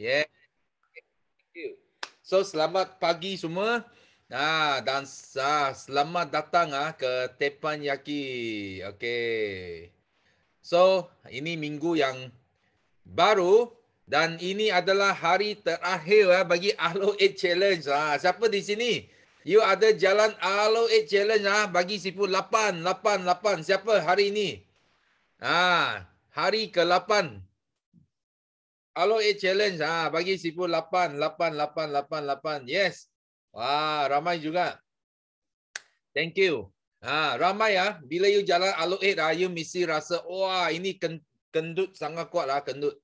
Yeah. Thank you. So selamat pagi semua. Nah dan ah, selamat datang ah ke Tepan Yaki. Okay. So ini minggu yang baru dan ini adalah hari terakhir ah, bagi Alo 8 Challenge. Ah siapa di sini? You ada jalan Alo 8 Challenge ah bagi sipu lapan, lapan, lapan. Siapa hari ini? Ah hari ke-8. Hello A challenge ah ha, bagi sipu 8 8 8 8. Yes. Wah, ramai juga. Thank you. Ah, ha, ramai ya Ha. Bila you jalan Alo 8 ah, ha, you mesti rasa wah, ini kendut sangat kuat lah kendut.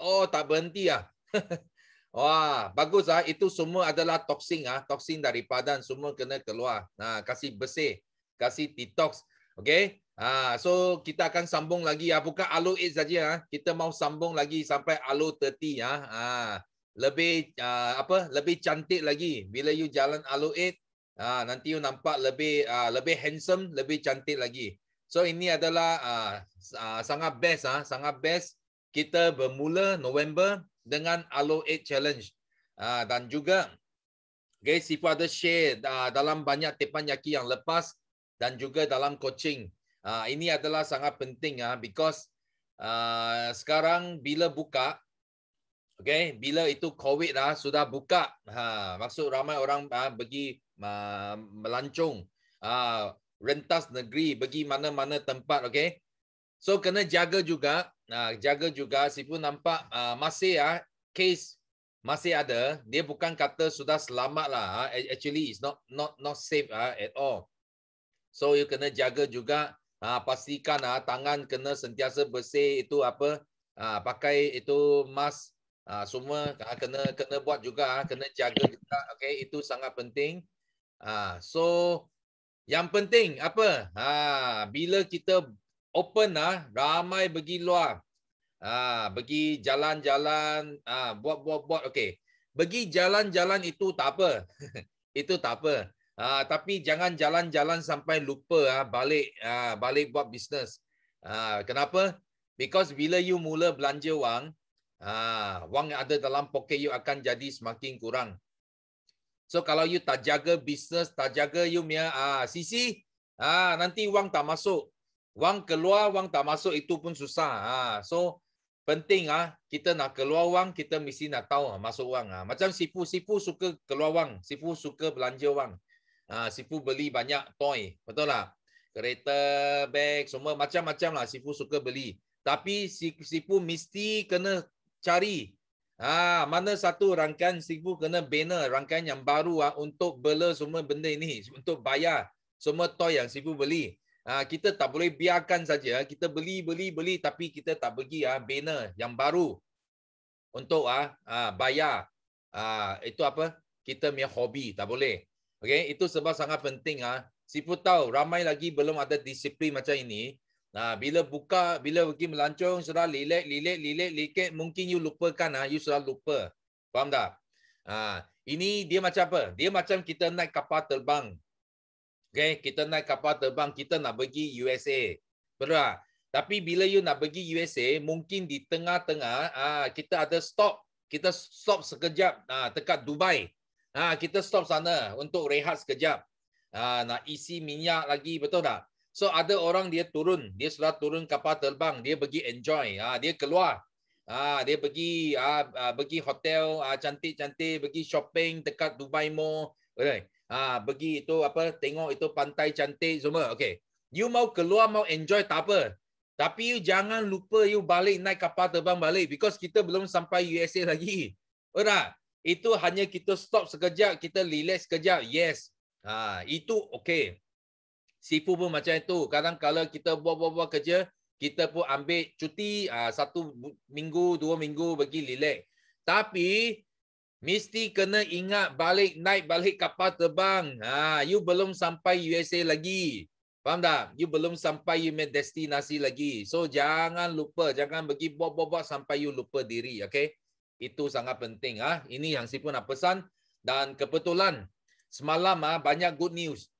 Oh, tak berhenti ah. Ha. wah, bagus ah. Ha. Itu semua adalah toksin ah, ha. toksin dari badan semua kena keluar. Ha, kasih bersih, kasih detox. Okay. Ha, so kita akan sambung lagi ya. Bukan alo 8 saja ya. Kita mau sambung lagi sampai alo 30 ya. Ha, lebih ha, apa? Lebih cantik lagi. Bila you jalan alo 8, ha, nanti you nampak lebih lebih handsome, lebih cantik lagi. So ini adalah sangat best ah, sangat best kita bermula November dengan alo 8 challenge. dan juga guys, siapa ada share dalam banyak tepan yaki yang lepas dan juga dalam coaching. Ah, ini adalah sangat penting ah because uh, sekarang bila buka okey bila itu covid dah sudah buka ha maksud ramai orang ah, pergi ah, melancong ah, rentas negeri pergi mana-mana tempat okey so kena jaga juga ah, jaga juga sipu nampak ah, masih ah case masih ada dia bukan kata sudah selamat lah ah. actually it's not not not safe ah, at all so you kena jaga juga Ha, pastikan ha, tangan kena sentiasa bersih itu apa ha, pakai itu mask ha, semua ha, kena kena buat juga ha, kena jaga juga okay itu sangat penting ha, so yang penting apa ha, bila kita open ah ha, ramai pergi luar ha, pergi jalan-jalan ha, buat buat buat okay pergi jalan-jalan itu tak apa itu tak apa Ah, tapi jangan jalan-jalan sampai lupa ah, balik ah, balik buat bisnes. Ah, kenapa? Because bila you mula belanja wang, ah, wang yang ada dalam poket you akan jadi semakin kurang. So kalau you tak jaga bisnes, tak jaga you punya ah, sisi, ah, nanti wang tak masuk. Wang keluar, wang tak masuk itu pun susah. Ah, so penting ah kita nak keluar wang kita mesti nak tahu ah, masuk wang ah. macam sipu sipu suka keluar wang sipu suka belanja wang Ha, sifu beli banyak toy. Betul lah. Kereta, beg, semua macam-macam lah sifu suka beli. Tapi sifu mesti kena cari. Ha, mana satu rangkaian sifu kena bina rangkaian yang baru ah untuk bela semua benda ini. Untuk bayar semua toy yang sifu beli. Ha, kita tak boleh biarkan saja. Kita beli, beli, beli tapi kita tak pergi ah, bina yang baru untuk ah, ah bayar. Ah, itu apa? Kita punya hobi. Tak boleh. Okay, itu sebab sangat penting ah. Siapa tahu ramai lagi belum ada disiplin macam ini. Nah, bila buka, bila pergi melancong, sudah lilek, lilek, lilek, lilek, mungkin you lupakan ah, you sudah lupa. Faham tak? Ah, ini dia macam apa? Dia macam kita naik kapal terbang. Okay, kita naik kapal terbang, kita nak pergi USA. Betul tak? Tapi bila you nak pergi USA, mungkin di tengah-tengah ah, kita ada stop. Kita stop sekejap ah, dekat Dubai. Ha, kita stop sana untuk rehat sekejap. Ha, nak isi minyak lagi, betul tak? So ada orang dia turun, dia sudah turun kapal terbang, dia pergi enjoy, ha, dia keluar. Ha, dia pergi ha, ha pergi hotel ha, cantik-cantik, pergi shopping dekat Dubai Mall. Okay. Ha, pergi itu apa, tengok itu pantai cantik semua. Okay. You mau keluar, mau enjoy, tak apa. Tapi you jangan lupa you balik naik kapal terbang balik because kita belum sampai USA lagi. Betul tak? itu hanya kita stop sekejap, kita relax sekejap. Yes. Ha, itu okey. Sifu pun macam itu. Kadang kala kita buat-buat kerja, kita pun ambil cuti ha, satu minggu, dua minggu bagi relax. Tapi mesti kena ingat balik naik balik kapal terbang. Ha, you belum sampai USA lagi. Faham tak? You belum sampai you destinasi lagi. So jangan lupa, jangan bagi buat-buat sampai you lupa diri, okey? Itu sangat penting. Ah, Ini yang Sipu nak pesan. Dan kebetulan, semalam ah banyak good news.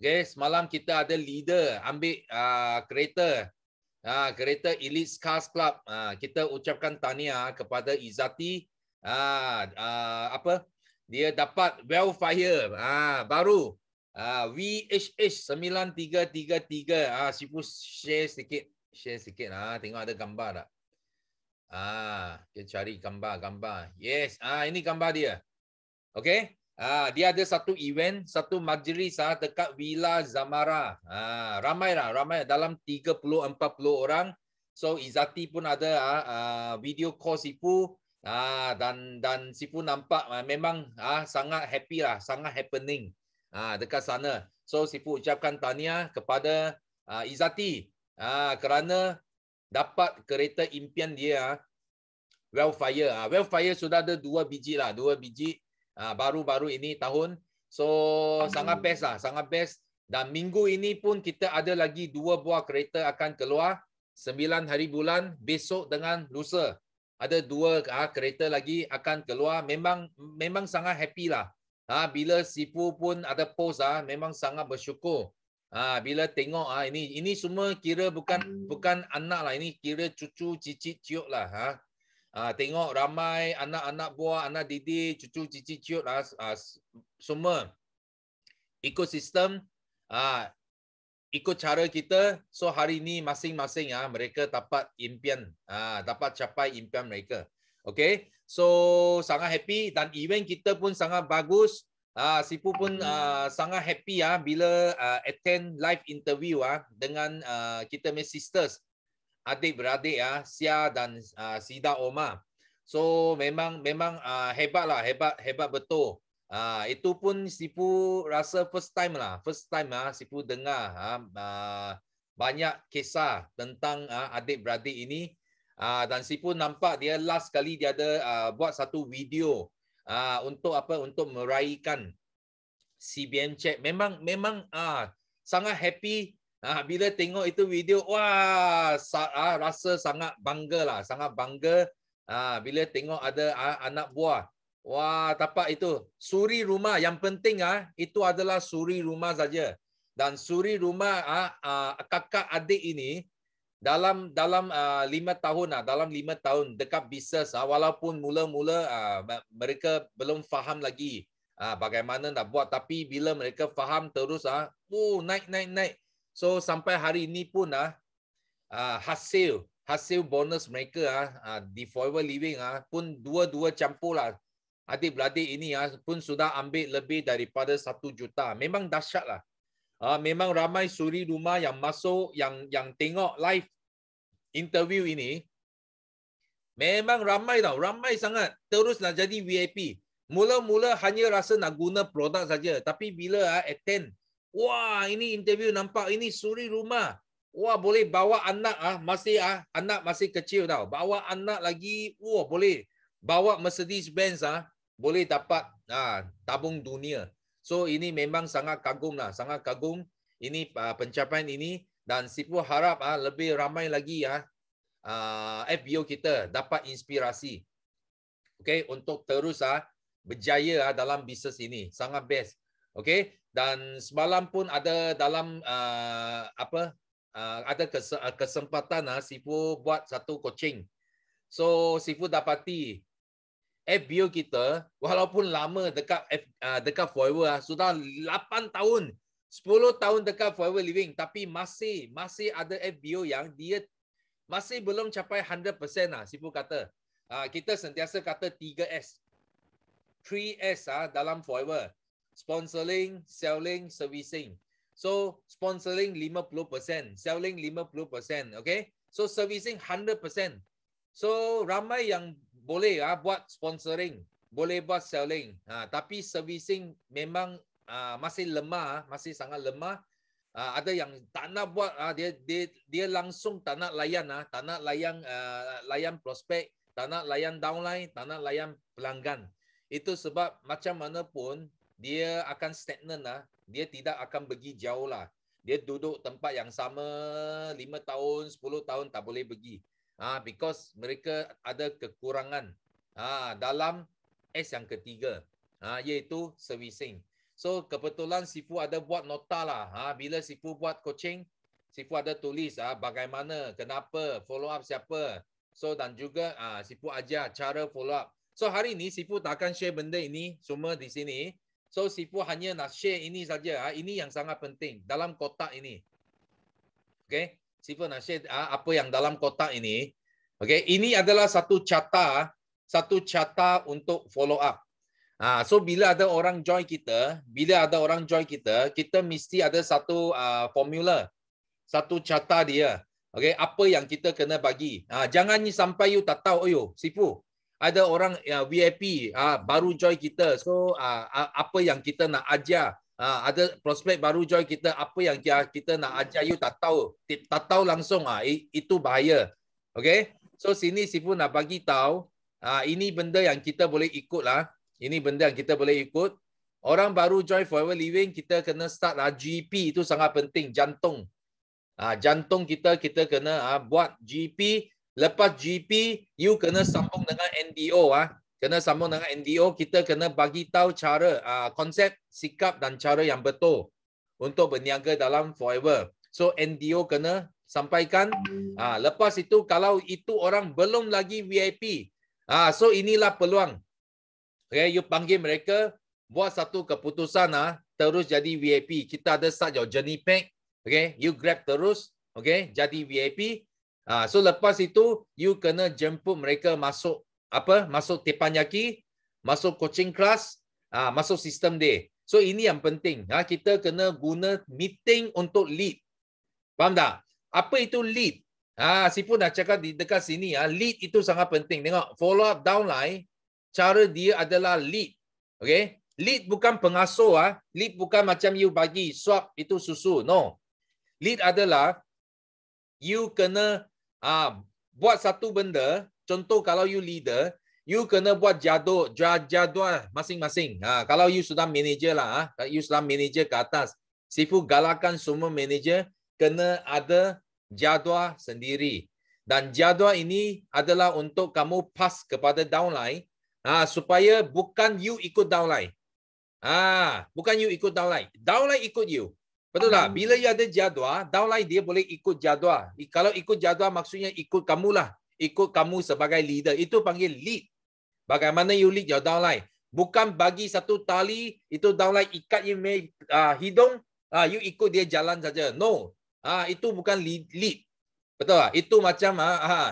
Okay, semalam kita ada leader ambil ah, kereta. Ah, kereta Elite Cars Club. Ah, kita ucapkan tanya ah, kepada Izati. Ah, ah, apa? Dia dapat Wellfire ah, baru. Ah, VHH 9333. Ah, Sipu share sikit. Share sikit. Ah, tengok ada gambar tak? Ah, dia cari gambar-gambar. Yes, ah ini gambar dia. Okay, Ah, dia ada satu event, satu majlis ah dekat Villa Zamara. Ah, ramai lah, ramai dalam 30 40 orang. So Izati pun ada ah, ah video call sipu. Ah dan dan sipu nampak ah, memang ah sangat happy lah, sangat happening. Ah dekat sana. So sipu ucapkan tahniah kepada ah, Izati. Ah kerana dapat kereta impian dia ah Wellfire ah Wellfire sudah ada dua biji lah dua biji ah, baru-baru ini tahun so Amin. sangat best lah sangat best dan minggu ini pun kita ada lagi dua buah kereta akan keluar sembilan hari bulan besok dengan lusa ada dua ah kereta lagi akan keluar memang memang sangat happy lah ah bila sipu pun ada post ah memang sangat bersyukur Ha, bila tengok ha, ini ini semua kira bukan bukan anak lah ini kira cucu cicit ciut lah ha. ha. tengok ramai anak-anak buah anak didi cucu cicit ciut lah ha, semua ekosistem ha, ikut cara kita so hari ini masing-masing ya ha, mereka dapat impian ha, dapat capai impian mereka okay so sangat happy dan event kita pun sangat bagus Ah, uh, Sipu pun uh, sangat happy ya uh, bila uh, attend live interview ah uh, dengan uh, kita my sisters adik beradik ya uh, Sia dan uh, Sida Oma. So memang memang uh, hebat lah hebat hebat betul. Uh, itu pun Sipu rasa first time lah first time ah uh, Sipu dengar uh, uh, banyak kisah tentang uh, adik beradik ini uh, dan Sipu nampak dia last kali dia ada uh, buat satu video uh, untuk apa untuk meraihkan CBM check memang memang uh, sangat happy uh, bila tengok itu video wah sa- uh, rasa sangat bangga lah sangat bangga uh, bila tengok ada uh, anak buah wah tapak itu suri rumah yang penting ah uh, itu adalah suri rumah saja dan suri rumah uh, uh, kakak adik ini dalam dalam uh, lima tahun lah, dalam lima tahun dekat bisnes ah uh, walaupun mula-mula uh, mereka belum faham lagi uh, bagaimana nak buat tapi bila mereka faham terus ah uh, oh naik naik naik so sampai hari ini pun ah uh, hasil hasil bonus mereka ah uh, di forever living ah pun dua-dua campur lah adik beradik ini ah pun sudah ambil lebih daripada satu juta memang dahsyat lah Ah memang ramai suri rumah yang masuk yang yang tengok live interview ini. Memang ramai tau, ramai sangat. terus nak jadi VIP. Mula-mula hanya rasa nak guna produk saja, tapi bila ah attend, wah ini interview nampak ini suri rumah. Wah boleh bawa anak ah masih ah anak masih kecil tau. Bawa anak lagi, wah boleh bawa Mercedes Benz ah boleh dapat ah tabung dunia. So ini memang sangat kagum lah, sangat kagum ini uh, pencapaian ini dan Sipu harap uh, lebih ramai lagi ya ah, uh, FBO kita dapat inspirasi. Okay, untuk terus uh, berjaya uh, dalam bisnes ini sangat best. Okay, dan semalam pun ada dalam uh, apa uh, ada kes- kesempatan uh, Sipu buat satu coaching. So Sipu dapati FBO kita walaupun lama dekat F, uh, dekat forever uh, sudah 8 tahun 10 tahun dekat forever living tapi masih masih ada FBO yang dia masih belum capai 100% ah uh, sipu kata uh, kita sentiasa kata 3S 3S ah uh, dalam forever sponsoring selling servicing so sponsoring 50% selling 50% okay so servicing 100% so ramai yang boleh ah buat sponsoring, boleh buat selling. Ha, tapi servicing memang ah, masih lemah, ah, masih sangat lemah. Ah, ada yang tak nak buat ah, dia dia dia langsung tak nak layan ah, tak nak layan ah, layan prospek, tak nak layan downline, tak nak layan pelanggan. Itu sebab macam mana pun dia akan stagnan ah, dia tidak akan pergi jauh lah. Dia duduk tempat yang sama 5 tahun, 10 tahun tak boleh pergi. Ah, because mereka ada kekurangan ah dalam S yang ketiga. Ah, iaitu servicing. So kebetulan sifu ada buat nota lah. Ah, bila sifu buat coaching, sifu ada tulis ah bagaimana, kenapa, follow up siapa. So dan juga ah sifu ajar cara follow up. So hari ini sifu takkan share benda ini semua di sini. So sifu hanya nak share ini saja. Ah, ini yang sangat penting dalam kotak ini. Okay. Sifa nak share ah, apa yang dalam kotak ini. Okay, ini adalah satu carta, satu carta untuk follow up. Ah, so bila ada orang join kita, bila ada orang join kita, kita mesti ada satu uh, formula, satu carta dia. Okay, apa yang kita kena bagi. Ah, jangan sampai you tak tahu, oyo, sifu. Ada orang uh, ah, VIP uh, baru join kita, so uh, apa yang kita nak ajar. Ha, ada prospek baru join kita apa yang kita nak ajar you tak tahu tak tahu langsung ah itu bahaya okay so sini pun nak bagi tahu ha, ini benda yang kita boleh ikut lah ini benda yang kita boleh ikut orang baru join forever living kita kena start lah GP itu sangat penting jantung jantung kita kita kena buat GP lepas GP you kena sambung dengan NDO ah kena sambung dengan NDO kita kena bagi tahu cara uh, konsep sikap dan cara yang betul untuk berniaga dalam forever so NDO kena sampaikan uh, lepas itu kalau itu orang belum lagi VIP uh, ah, so inilah peluang okay you panggil mereka buat satu keputusan ah uh, terus jadi VIP kita ada start your journey pack okay you grab terus okay jadi VIP uh, so lepas itu you kena jemput mereka masuk apa masuk tepanyaki, masuk coaching class, ah uh, masuk sistem dia. So ini yang penting. Ha, kita kena guna meeting untuk lead. Faham tak? Apa itu lead? Ha, si pun dah cakap di dekat sini. Ha, lead itu sangat penting. Tengok, follow up downline, cara dia adalah lead. Okay? Lead bukan pengasuh. Ha. Lead bukan macam you bagi swap itu susu. No. Lead adalah you kena uh, buat satu benda Contoh kalau you leader, you kena buat jadual, jadual lah masing-masing. Ha, kalau you sudah manager lah, ha, you sudah manager ke atas, sifu galakan semua manager kena ada jadual sendiri. Dan jadual ini adalah untuk kamu pas kepada downline ha, supaya bukan you ikut downline. Ah, ha, bukan you ikut downline. Downline ikut you. Betul tak? Hmm. Bila you ada jadual, downline dia boleh ikut jadual. Kalau ikut jadual maksudnya ikut kamulah ikut kamu sebagai leader. Itu panggil lead. Bagaimana you lead your downline. Bukan bagi satu tali, itu downline ikat you may, uh, hidung, uh, you ikut dia jalan saja. No. Uh, itu bukan lead. lead. Betul tak? Itu macam uh, uh,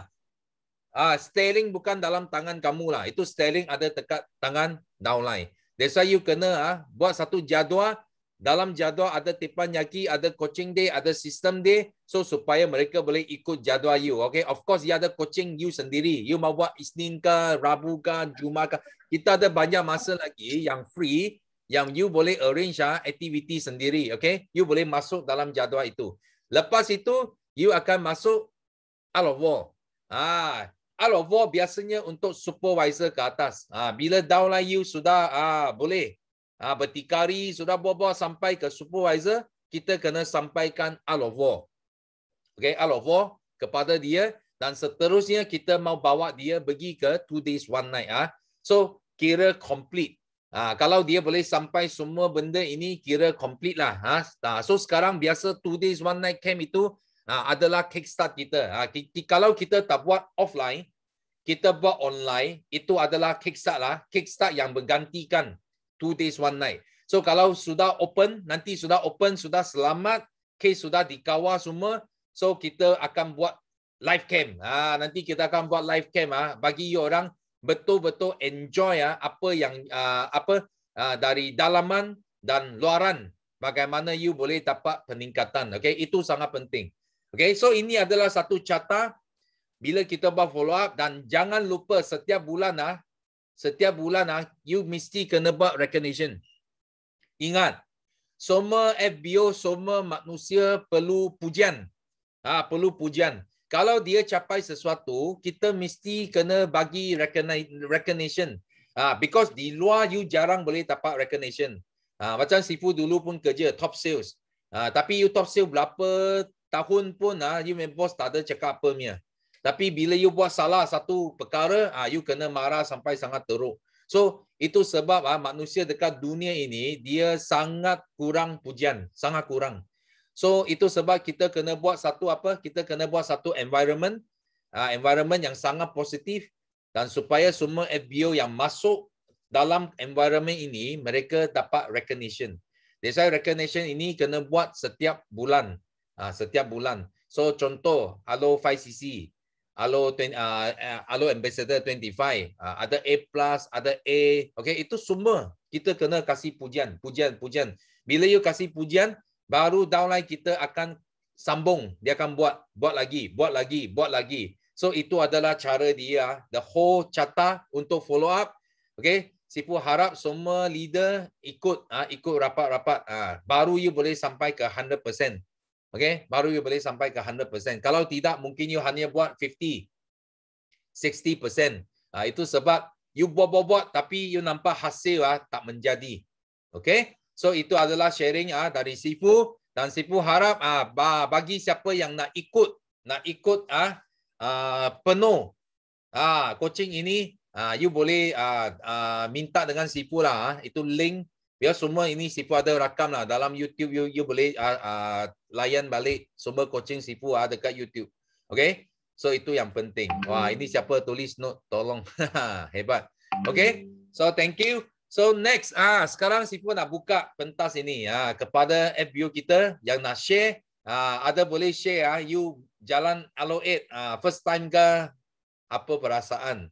uh, steering bukan dalam tangan kamu. lah. Itu steering ada dekat tangan downline. That's why you kena uh, buat satu jadual, dalam jadual ada tipan yaki, ada coaching day, ada sistem day. So supaya mereka boleh ikut jadual you. Okay? Of course, you ada coaching you sendiri. You mahu buat Isnin ke, Rabu ke, Jumat ke. Kita ada banyak masa lagi yang free, yang you boleh arrange ah, activity sendiri. Okay? You boleh masuk dalam jadual itu. Lepas itu, you akan masuk out of war. Ah, out of war biasanya untuk supervisor ke atas. Ah, bila down lah you sudah ah, boleh ah bertikari sudah bawa bawa sampai ke supervisor kita kena sampaikan all of war okey all of war kepada dia dan seterusnya kita mau bawa dia pergi ke two days one night ah so kira complete ah kalau dia boleh sampai semua benda ini kira complete lah. ah, so sekarang biasa two days one night camp itu ha, adalah kickstart kita. ah kalau kita tak buat offline, kita buat online itu adalah kickstart lah. Kickstart yang menggantikan two days one night. So kalau sudah open, nanti sudah open, sudah selamat, case sudah dikawal semua, so kita akan buat live cam. Ha, nanti kita akan buat live cam ah ha, bagi orang betul-betul enjoy ah ha, apa yang uh, apa uh, dari dalaman dan luaran bagaimana you boleh dapat peningkatan. Okay, itu sangat penting. Okay, so ini adalah satu carta bila kita buat follow up dan jangan lupa setiap bulan ah ha, setiap bulan ah you mesti kena buat recognition ingat semua FBO semua manusia perlu pujian ha, perlu pujian kalau dia capai sesuatu kita mesti kena bagi recognition ha, because di luar you jarang boleh dapat recognition ha, macam sifu dulu pun kerja top sales ha, tapi you top sales berapa tahun pun ha, you boss tak ada cakap apa punya tapi bila you buat salah satu perkara, ah you kena marah sampai sangat teruk. So itu sebab ah manusia dekat dunia ini dia sangat kurang pujian, sangat kurang. So itu sebab kita kena buat satu apa? Kita kena buat satu environment ah environment yang sangat positif dan supaya semua FBO yang masuk dalam environment ini mereka dapat recognition. That's why recognition ini kena buat setiap bulan. Ah setiap bulan. So contoh, hello 5cc, Alo uh, Alo Ambassador 25, uh, ah, ada A+, plus, ada A. Okay, itu semua kita kena kasih pujian, pujian, pujian. Bila you kasih pujian, baru downline kita akan sambung. Dia akan buat, buat lagi, buat lagi, buat lagi. So itu adalah cara dia, the whole carta untuk follow up. Okay, Sipu harap semua leader ikut uh, ikut rapat-rapat. Uh, baru you boleh sampai ke 100%. Okay, baru you boleh sampai ke 100%. Kalau tidak, mungkin you hanya buat 50, 60%. Ha, itu sebab you buat-buat-buat tapi you nampak hasil ha, tak menjadi. Okay, so itu adalah sharing ha, dari Sifu. Dan Sifu harap ha, bagi siapa yang nak ikut, nak ikut ha, ha, penuh ha, coaching ini, ha, you boleh ha, ha, minta dengan Sifu lah. Ha. Itu link Biar ya, semua ini sifu ada rakam lah. Dalam YouTube, you, you boleh uh, uh, layan balik sumber coaching sifu uh, ah, kat YouTube. Okay? So, itu yang penting. Wah, ini siapa tulis note? Tolong. Hebat. Okay? So, thank you. So, next. ah uh, Sekarang sifu nak buka pentas ini. ah uh, kepada FBU kita yang nak share. ah uh, ada boleh share. ah uh, you jalan Alo 8. Uh, first time ke apa perasaan?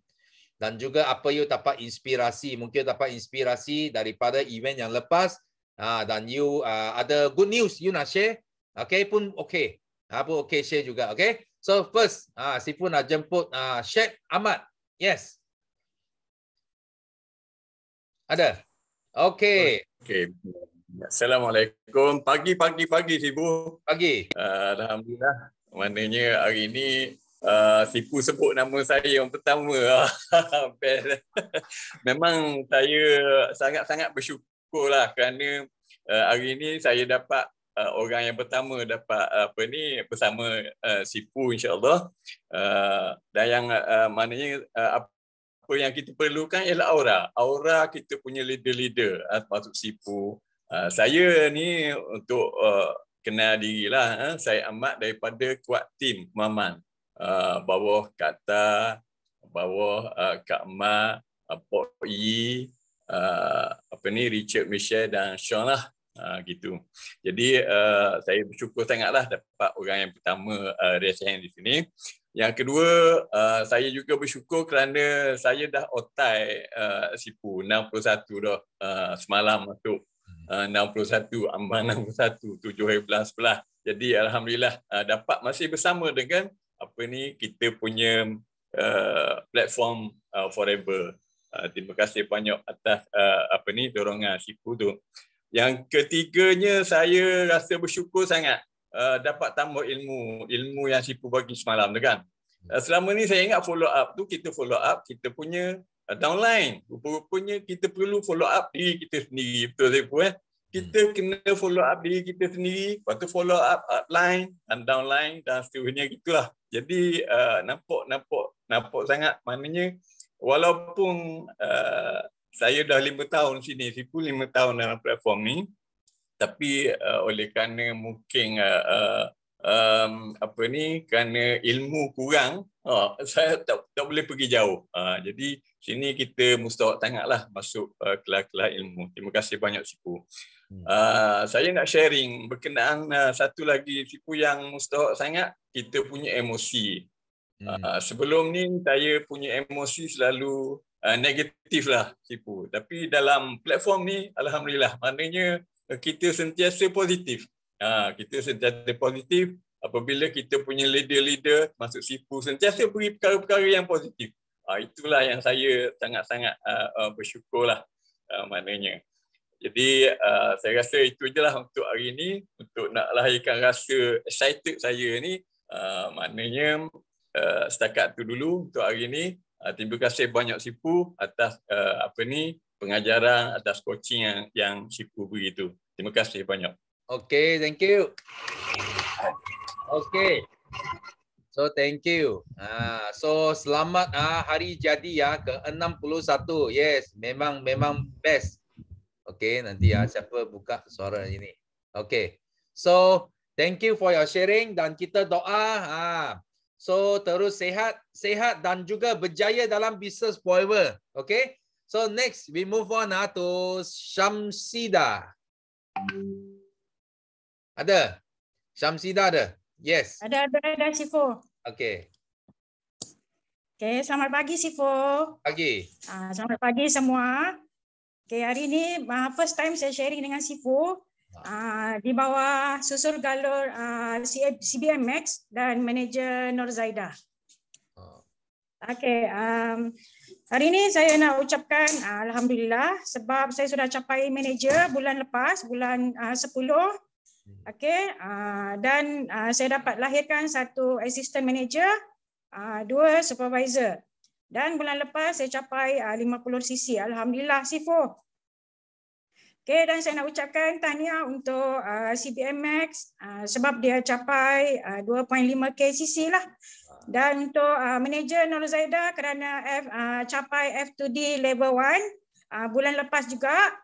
dan juga apa you dapat inspirasi mungkin dapat inspirasi daripada event yang lepas uh, dan you uh, ada good news you nak share okay pun okay apa ha, uh, okay share juga okay so first uh, si pun nak jemput uh, Syed Ahmad yes ada okay okay Assalamualaikum. Pagi-pagi-pagi, Sibu. Pagi. Uh, Alhamdulillah. Maknanya hari ini Ah, Sipu sebut nama saya yang pertama. Memang saya sangat-sangat bersyukur lah kerana uh, hari ini saya dapat Uh, orang yang pertama dapat uh, apa ni bersama uh, Sipu insyaallah uh, dan yang uh, maknanya uh, apa yang kita perlukan ialah aura aura kita punya leader-leader uh, maksud Sipu uh, saya ni untuk uh, kenal dirilah uh, saya amat daripada kuat tim Maman Uh, bawah kata bawah uh, Kak Ma, uh, Pok Yi, uh, apa ni Richard Michelle dan Sean lah uh, gitu. Jadi uh, saya bersyukur lah dapat orang yang pertama uh, resign di sini. Yang kedua, uh, saya juga bersyukur kerana saya dah otai uh, sipu 61 dah uh, semalam masuk uh, 61, ambang 61, 7 hari belah Jadi Alhamdulillah uh, dapat masih bersama dengan apa ni kita punya uh, platform uh, forever. Uh, terima kasih banyak atas uh, apa ni dorongan Siku tu. Yang ketiganya saya rasa bersyukur sangat uh, dapat tambah ilmu, ilmu yang Siku bagi semalam tu kan. Uh, selama ni saya ingat follow up tu kita follow up kita punya uh, downline. Rupa-rupanya kita perlu follow up diri kita sendiri betul Siku eh kita hmm. kena follow up diri kita sendiri, lepas tu follow up upline dan downline dan seterusnya gitulah. Jadi uh, nampak nampak nampak sangat maknanya walaupun uh, saya dah lima tahun sini, sipu lima tahun dalam platform ni, tapi uh, oleh kerana mungkin uh, uh, um, apa ni kerana ilmu kurang, uh, saya tak tak boleh pergi jauh. Uh, jadi sini kita mustahak tangat lah masuk uh, kelas-kelas ilmu. Terima kasih banyak Cikgu. Uh, saya nak sharing berkenaan uh, satu lagi Cikgu yang mustahak sangat, kita punya emosi. Uh, sebelum ni saya punya emosi selalu uh, negatif lah Cikgu. Tapi dalam platform ni Alhamdulillah maknanya uh, kita sentiasa positif. Uh, kita sentiasa positif apabila kita punya leader-leader masuk sifu sentiasa beri perkara-perkara yang positif uh, itulah yang saya sangat-sangat uh, uh, bersyukurlah uh, maknanya. Jadi uh, saya rasa itu je lah untuk hari ini untuk nak lahirkan rasa excited saya ni uh, maknanya uh, setakat tu dulu untuk hari ini uh, terima kasih banyak Sipu atas uh, apa ni pengajaran atas coaching yang yang Sipu beri tu. Terima kasih banyak. Okay, thank you. Okay. So thank you. Uh, so selamat uh, hari jadi ya uh, ke 61. Yes, memang memang best. Okay, nanti ya uh, siapa buka suara ini. Okay. So thank you for your sharing dan kita doa. Uh, so terus sehat, sehat dan juga berjaya dalam business forever. Okay. So next we move on uh, to Shamsida. Ada? Shamsida ada? Yes. Ada ada ada Sifo. Okey. Okey, selamat pagi Sifo. Pagi. Ah, selamat pagi semua. Okey, hari ini uh, first time saya sharing dengan Sifo uh, ah. ah, di bawah susur galur uh, CBM Max dan manager Nur Zaida. Okey, um, hari ini saya nak ucapkan uh, alhamdulillah sebab saya sudah capai manager bulan lepas, bulan uh, Okay, uh, ah, dan uh, saya dapat lahirkan satu assistant manager, uh, dua supervisor. Dan bulan lepas saya capai uh, 50 cc. Alhamdulillah, Sifo. Okay, dan saya nak ucapkan tahniah untuk uh, CBMX uh, sebab dia capai uh, 2.5k cc lah. Dan untuk uh, manager Nur Zaida kerana F, uh, capai F2D level 1 uh, bulan lepas juga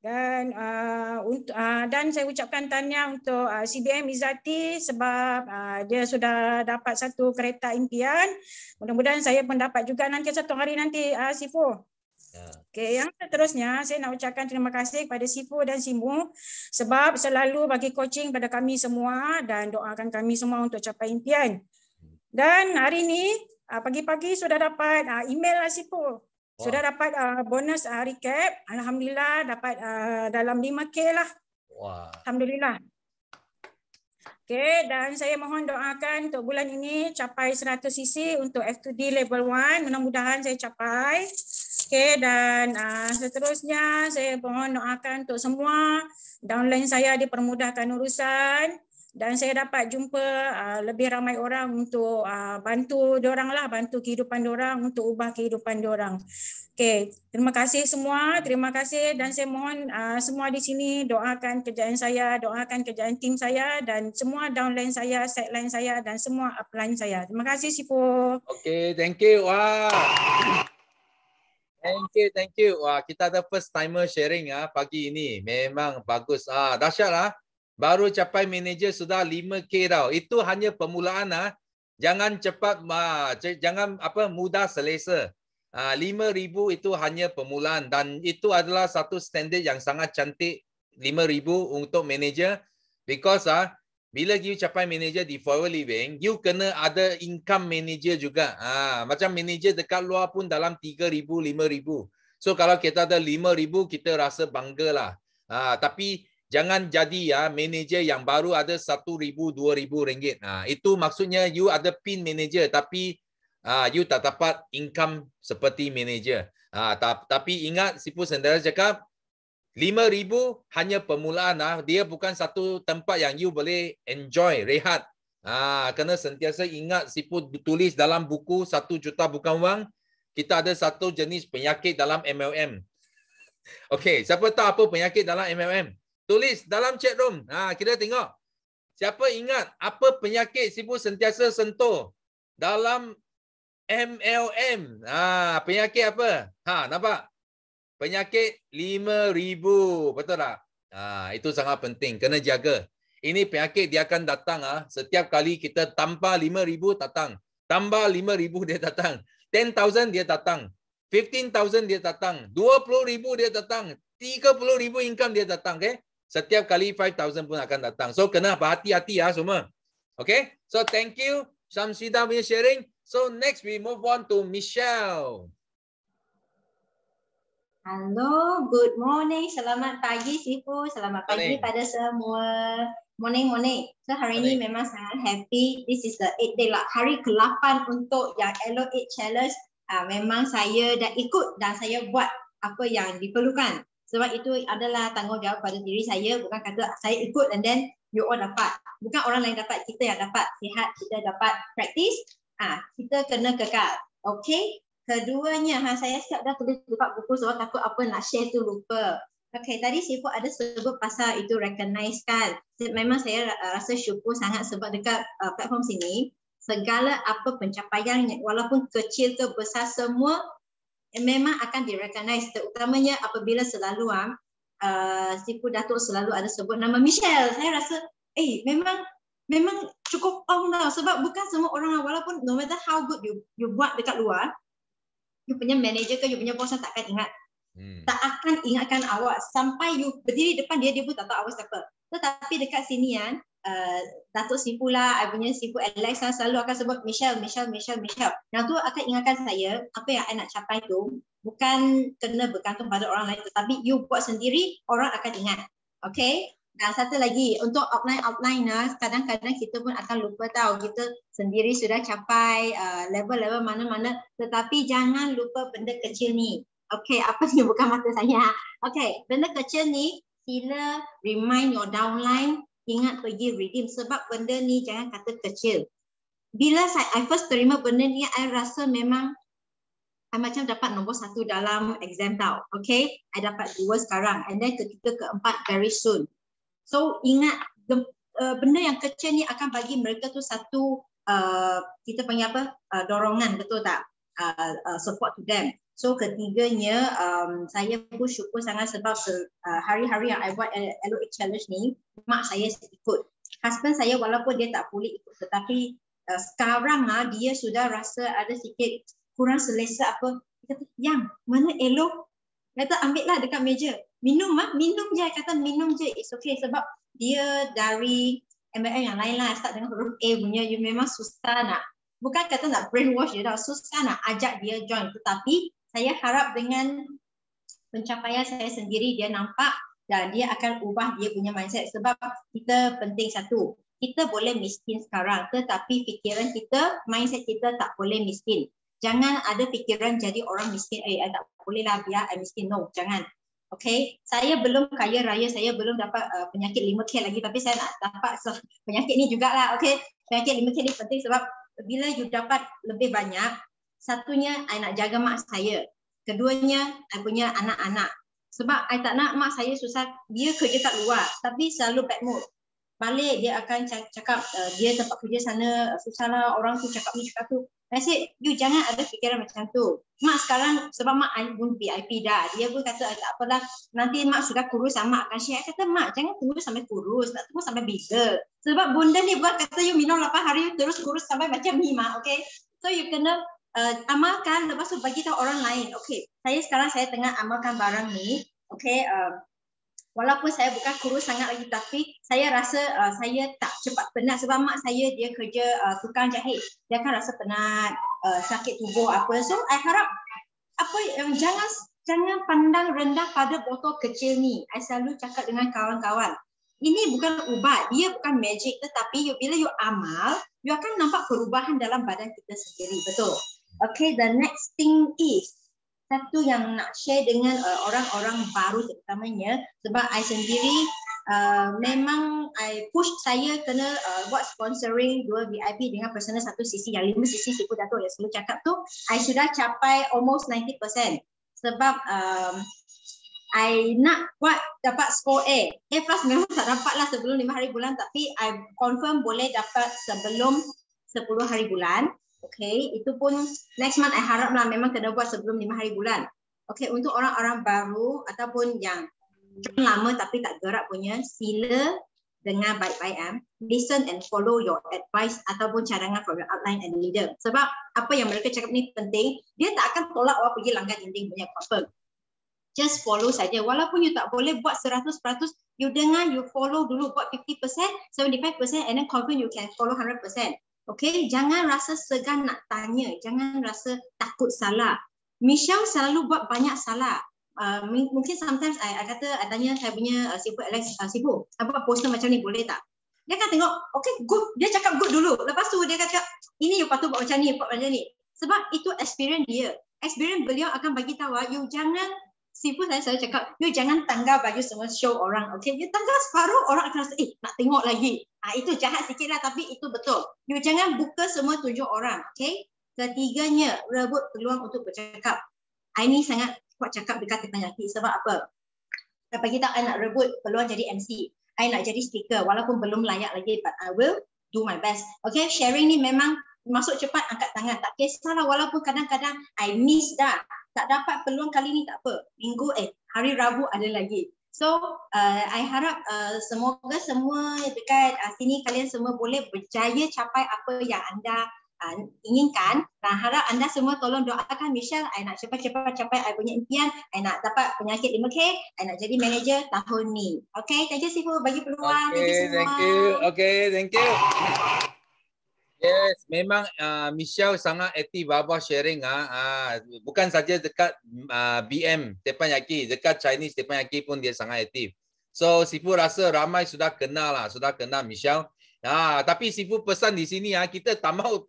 dan uh, untuk, uh, dan saya ucapkan tanya untuk uh, CBM Izati sebab uh, dia sudah dapat satu kereta impian. Mudah-mudahan saya mendapat juga nanti satu hari nanti uh, Sifu. Ya. Okay, yang seterusnya saya nak ucapkan terima kasih kepada Sifu dan Simu sebab selalu bagi coaching pada kami semua dan doakan kami semua untuk capai impian. Dan hari ini uh, pagi-pagi sudah dapat uh, email lah Sipu sudah dapat uh, bonus uh, recap. Alhamdulillah dapat uh, dalam 5K lah. Wah. Alhamdulillah. Okay, dan saya mohon doakan untuk bulan ini capai 100 cc untuk F2D level 1. Mudah-mudahan saya capai. Okay, dan uh, seterusnya saya mohon doakan untuk semua downline saya dipermudahkan urusan dan saya dapat jumpa uh, lebih ramai orang untuk uh, bantu orang lah, bantu kehidupan orang, untuk ubah kehidupan orang. Okay, terima kasih semua, terima kasih dan saya mohon uh, semua di sini doakan kerjaan saya, doakan kerjaan tim saya dan semua downline saya, sideline saya dan semua upline saya. Terima kasih Sipo. Okay, thank you. Wah. Thank you, thank you. Wah, kita ada first timer sharing ah pagi ini. Memang bagus. Ah, dasar lah baru capai manager sudah 5k tau. Itu hanya permulaan ah. Jangan cepat jangan apa mudah selesa. Ah 5000 itu hanya permulaan dan itu adalah satu standard yang sangat cantik 5000 untuk manager because ah bila you capai manager di forward living, you kena ada income manager juga. Ah, macam manager dekat luar pun dalam 3,000, 5,000. So kalau kita ada 5,000, kita rasa bangga lah. Ah, tapi Jangan jadi ya manager yang baru ada satu ribu dua ribu ringgit. Ha, itu maksudnya you ada pin manager tapi uh, you tak dapat income seperti manager. Ha, ta- tapi ingat Sipu Sendera cakap lima ribu hanya permulaan. Ah. Dia bukan satu tempat yang you boleh enjoy, rehat. Ha, ah, kena sentiasa ingat Sipu tulis dalam buku satu juta bukan wang. Kita ada satu jenis penyakit dalam MLM. Okay, siapa tahu apa penyakit dalam MLM? Tulis dalam chat room. Ha, kita tengok. Siapa ingat apa penyakit si bu sentiasa sentuh dalam MLM? Ha, penyakit apa? Ha, nampak? Penyakit 5,000. Betul tak? Ha, itu sangat penting. Kena jaga. Ini penyakit dia akan datang ah setiap kali kita tambah 5000 datang. Tambah 5000 dia datang. 10000 dia datang. 15000 dia datang. 20000 dia datang. 30000 income dia datang, okay? Setiap kali 5,000 pun akan datang. So, kena berhati-hati ya semua. Okay? So, thank you. Syamsidah punya sharing. So, next we move on to Michelle. Hello, good morning. Selamat pagi, Sifu. Selamat pagi morning. pada semua. Morning, morning. So, hari ini memang sangat happy. This is the eight day lah. Hari ke-8 untuk yang Elo 8 Challenge. Uh, memang saya dah ikut dan saya buat apa yang diperlukan. Sebab itu adalah tanggungjawab pada diri saya. Bukan kata saya ikut and then you all dapat. Bukan orang lain dapat, kita yang dapat. Sihat, kita dapat praktis. Ah, ha, kita kena kekal. Okay. Keduanya, ha, saya siap dah tulis dekat buku sebab takut apa nak share tu lupa. Okay, tadi Sifu ada sebut pasal itu recognize kan. Memang saya rasa syukur sangat sebab dekat uh, platform sini, segala apa pencapaian, walaupun kecil ke besar, semua memang akan direkognize terutamanya apabila selalu ah uh, sipu datuk selalu ada sebut nama Michelle saya rasa eh memang memang cukup on tau sebab bukan semua orang ah, walaupun no matter how good you you buat dekat luar you punya manager ke you punya bos tak akan ingat hmm. tak akan ingatkan awak sampai you berdiri depan dia dia pun tak tahu awak siapa tetapi dekat sini kan uh, Datuk Sipu lah, I punya Sipu Alex lah selalu akan sebut Michelle, Michelle, Michelle, Michelle. Yang tu akan ingatkan saya, apa yang I nak capai tu, bukan kena bergantung pada orang lain tetapi you buat sendiri, orang akan ingat. Okay? Nah satu lagi, untuk outline-outline lah, kadang-kadang kita pun akan lupa tahu kita sendiri sudah capai uh, level-level uh, mana-mana, tetapi jangan lupa benda kecil ni. Okay, apa ni bukan mata saya. Okay, benda kecil ni, sila remind your downline ingat pergi redeem sebab benda ni jangan kata kecil. Bila saya I first terima benda ni, I rasa memang I macam dapat nombor satu dalam exam tau. Okay, I dapat dua sekarang and then ketiga keempat very soon. So ingat the, uh, benda yang kecil ni akan bagi mereka tu satu uh, kita panggil apa uh, dorongan betul tak? Uh, uh, support to them. So ketiganya um, saya pun syukur sangat sebab uh, hari-hari uh, yang I buat eh, LOA challenge ni mak saya ikut. Husband saya walaupun dia tak boleh ikut tetapi uh, sekarang uh, dia sudah rasa ada sikit kurang selesa apa. kata, yang mana elo? kata ambil lah dekat meja. Minum lah, minum je. kata minum je, it's okay. Sebab dia dari MLM yang lain lah, start dengan huruf A punya, you memang susah nak. Bukan kata nak brainwash dia tau, susah nak ajak dia join. Tetapi saya harap dengan pencapaian saya sendiri dia nampak dan dia akan ubah dia punya mindset sebab kita penting satu kita boleh miskin sekarang tetapi fikiran kita mindset kita tak boleh miskin jangan ada fikiran jadi orang miskin eh tak boleh lah biar I miskin no jangan Okay, saya belum kaya raya, saya belum dapat uh, penyakit 5K lagi tapi saya nak dapat so, penyakit ni jugalah. Okay, penyakit 5K ni penting sebab bila you dapat lebih banyak, satunya I nak jaga mak saya. Keduanya I punya anak-anak. Sebab I tak nak mak saya susah, dia kerja kat luar tapi selalu bad mood. Balik dia akan cakap uh, dia tempat kerja sana susah lah orang tu cakap ni cakap tu. I said, you jangan ada fikiran macam tu. Mak sekarang, sebab mak I pun VIP dah. Dia pun kata, tak apalah. Nanti mak sudah kurus sama ah, mak akan share. I kata, mak jangan tunggu sampai kurus. Tak tunggu sampai bigger. Sebab bunda ni buat kata, you minum 8 hari, you terus kurus sampai macam ni, mak. Okay? So, you kena uh, amalkan lepas tu bagi tahu orang lain. Okey, saya sekarang saya tengah amalkan barang ni. Okey, uh, walaupun saya bukan kurus sangat lagi tapi saya rasa uh, saya tak cepat penat sebab mak saya dia kerja uh, tukang jahit. Dia akan rasa penat, uh, sakit tubuh apa. So, I harap apa yang jangan jangan pandang rendah pada botol kecil ni. I selalu cakap dengan kawan-kawan. Ini bukan ubat, dia bukan magic tetapi you, bila you amal, you akan nampak perubahan dalam badan kita sendiri. Betul. Okay, the next thing is satu yang nak share dengan uh, orang-orang uh, baru terutamanya sebab I sendiri Uh, memang I push saya kena uh, buat sponsoring dua VIP dengan personal satu sisi yang lima sisi Sipu Dato yang semua cakap tu I sudah capai almost 90% sebab um, I nak buat dapat score A A eh, plus memang tak dapat lah sebelum lima hari bulan tapi I confirm boleh dapat sebelum sepuluh hari bulan Okay, itu pun next month Saya haraplah memang kena buat sebelum lima hari bulan. Okay, untuk orang-orang baru ataupun yang join lama tapi tak gerak punya, sila dengan baik-baik. Eh? Listen and follow your advice ataupun cadangan from your outline and leader. Sebab apa yang mereka cakap ni penting, dia tak akan tolak awak pergi langgar dinding punya apa-apa. Just follow saja. Walaupun you tak boleh buat 100%, you dengar, you follow dulu buat 50%, 75% and then confident you can follow 100%. Okay, jangan rasa segan nak tanya. Jangan rasa takut salah. Michelle selalu buat banyak salah. Uh, mungkin sometimes I, I kata, I tanya saya punya uh, sibuk Alex, uh, ah, sibuk. I poster macam ni boleh tak? Dia akan tengok, okay good. Dia cakap good dulu. Lepas tu dia kata, ini you patut buat macam ni, buat macam ni. Sebab itu experience dia. Experience beliau akan bagi tahu, you jangan sibuk saya saya cakap, you jangan tangga baju semua show orang, okay? You tangga separuh orang akan rasa, eh, nak tengok lagi. Ah, itu jahat sikit lah, tapi itu betul. You jangan buka semua tujuh orang, okay? Ketiganya, rebut peluang untuk bercakap. Ah, I ni sangat kuat cakap dekat tengah nyaki sebab apa? Saya bagi tahu, I nak rebut peluang jadi MC. I nak jadi speaker walaupun belum layak lagi but I will do my best. Okay, sharing ni memang masuk cepat angkat tangan. Tak kisahlah walaupun kadang-kadang I miss dah tak dapat peluang kali ni tak apa. Minggu eh hari Rabu ada lagi. So, uh, I harap uh, semoga semua dekat uh, sini kalian semua boleh berjaya capai apa yang anda uh, inginkan. Dan harap anda semua tolong doakan Michelle, Saya nak cepat-cepat capai I punya impian. Saya nak dapat penyakit 5K, Saya nak jadi manager tahun ni. Okay, thank you Sifu bagi peluang. Okay, thank you semua. Thank you. Okay, thank you. Yes, memang uh, Michelle sangat aktif Baba sharing ah. Uh, bukan saja dekat uh, ah, BM Tepan dekat Chinese Tepan pun dia sangat aktif. So Sifu rasa ramai sudah kenal lah, sudah kenal Michelle. Ah, uh, tapi Sifu pesan di sini ah, uh, kita tak mau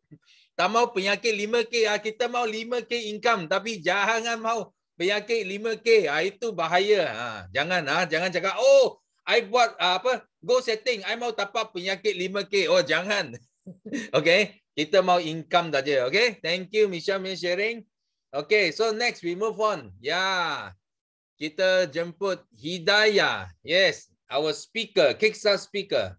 tak mau penyakit 5K ah, uh, kita mau 5K income tapi jangan mau penyakit 5K ah, uh, itu bahaya ah. Uh, jangan ah, uh, jangan cakap oh, I buat uh, apa? Go setting, I mau tapak penyakit 5K. Oh, jangan. okay, kita mau income saja. Okay, thank you Michelle for sharing. Okay, so next we move on. Yeah, kita jemput Hidayah. Yes, our speaker, Kickstart speaker.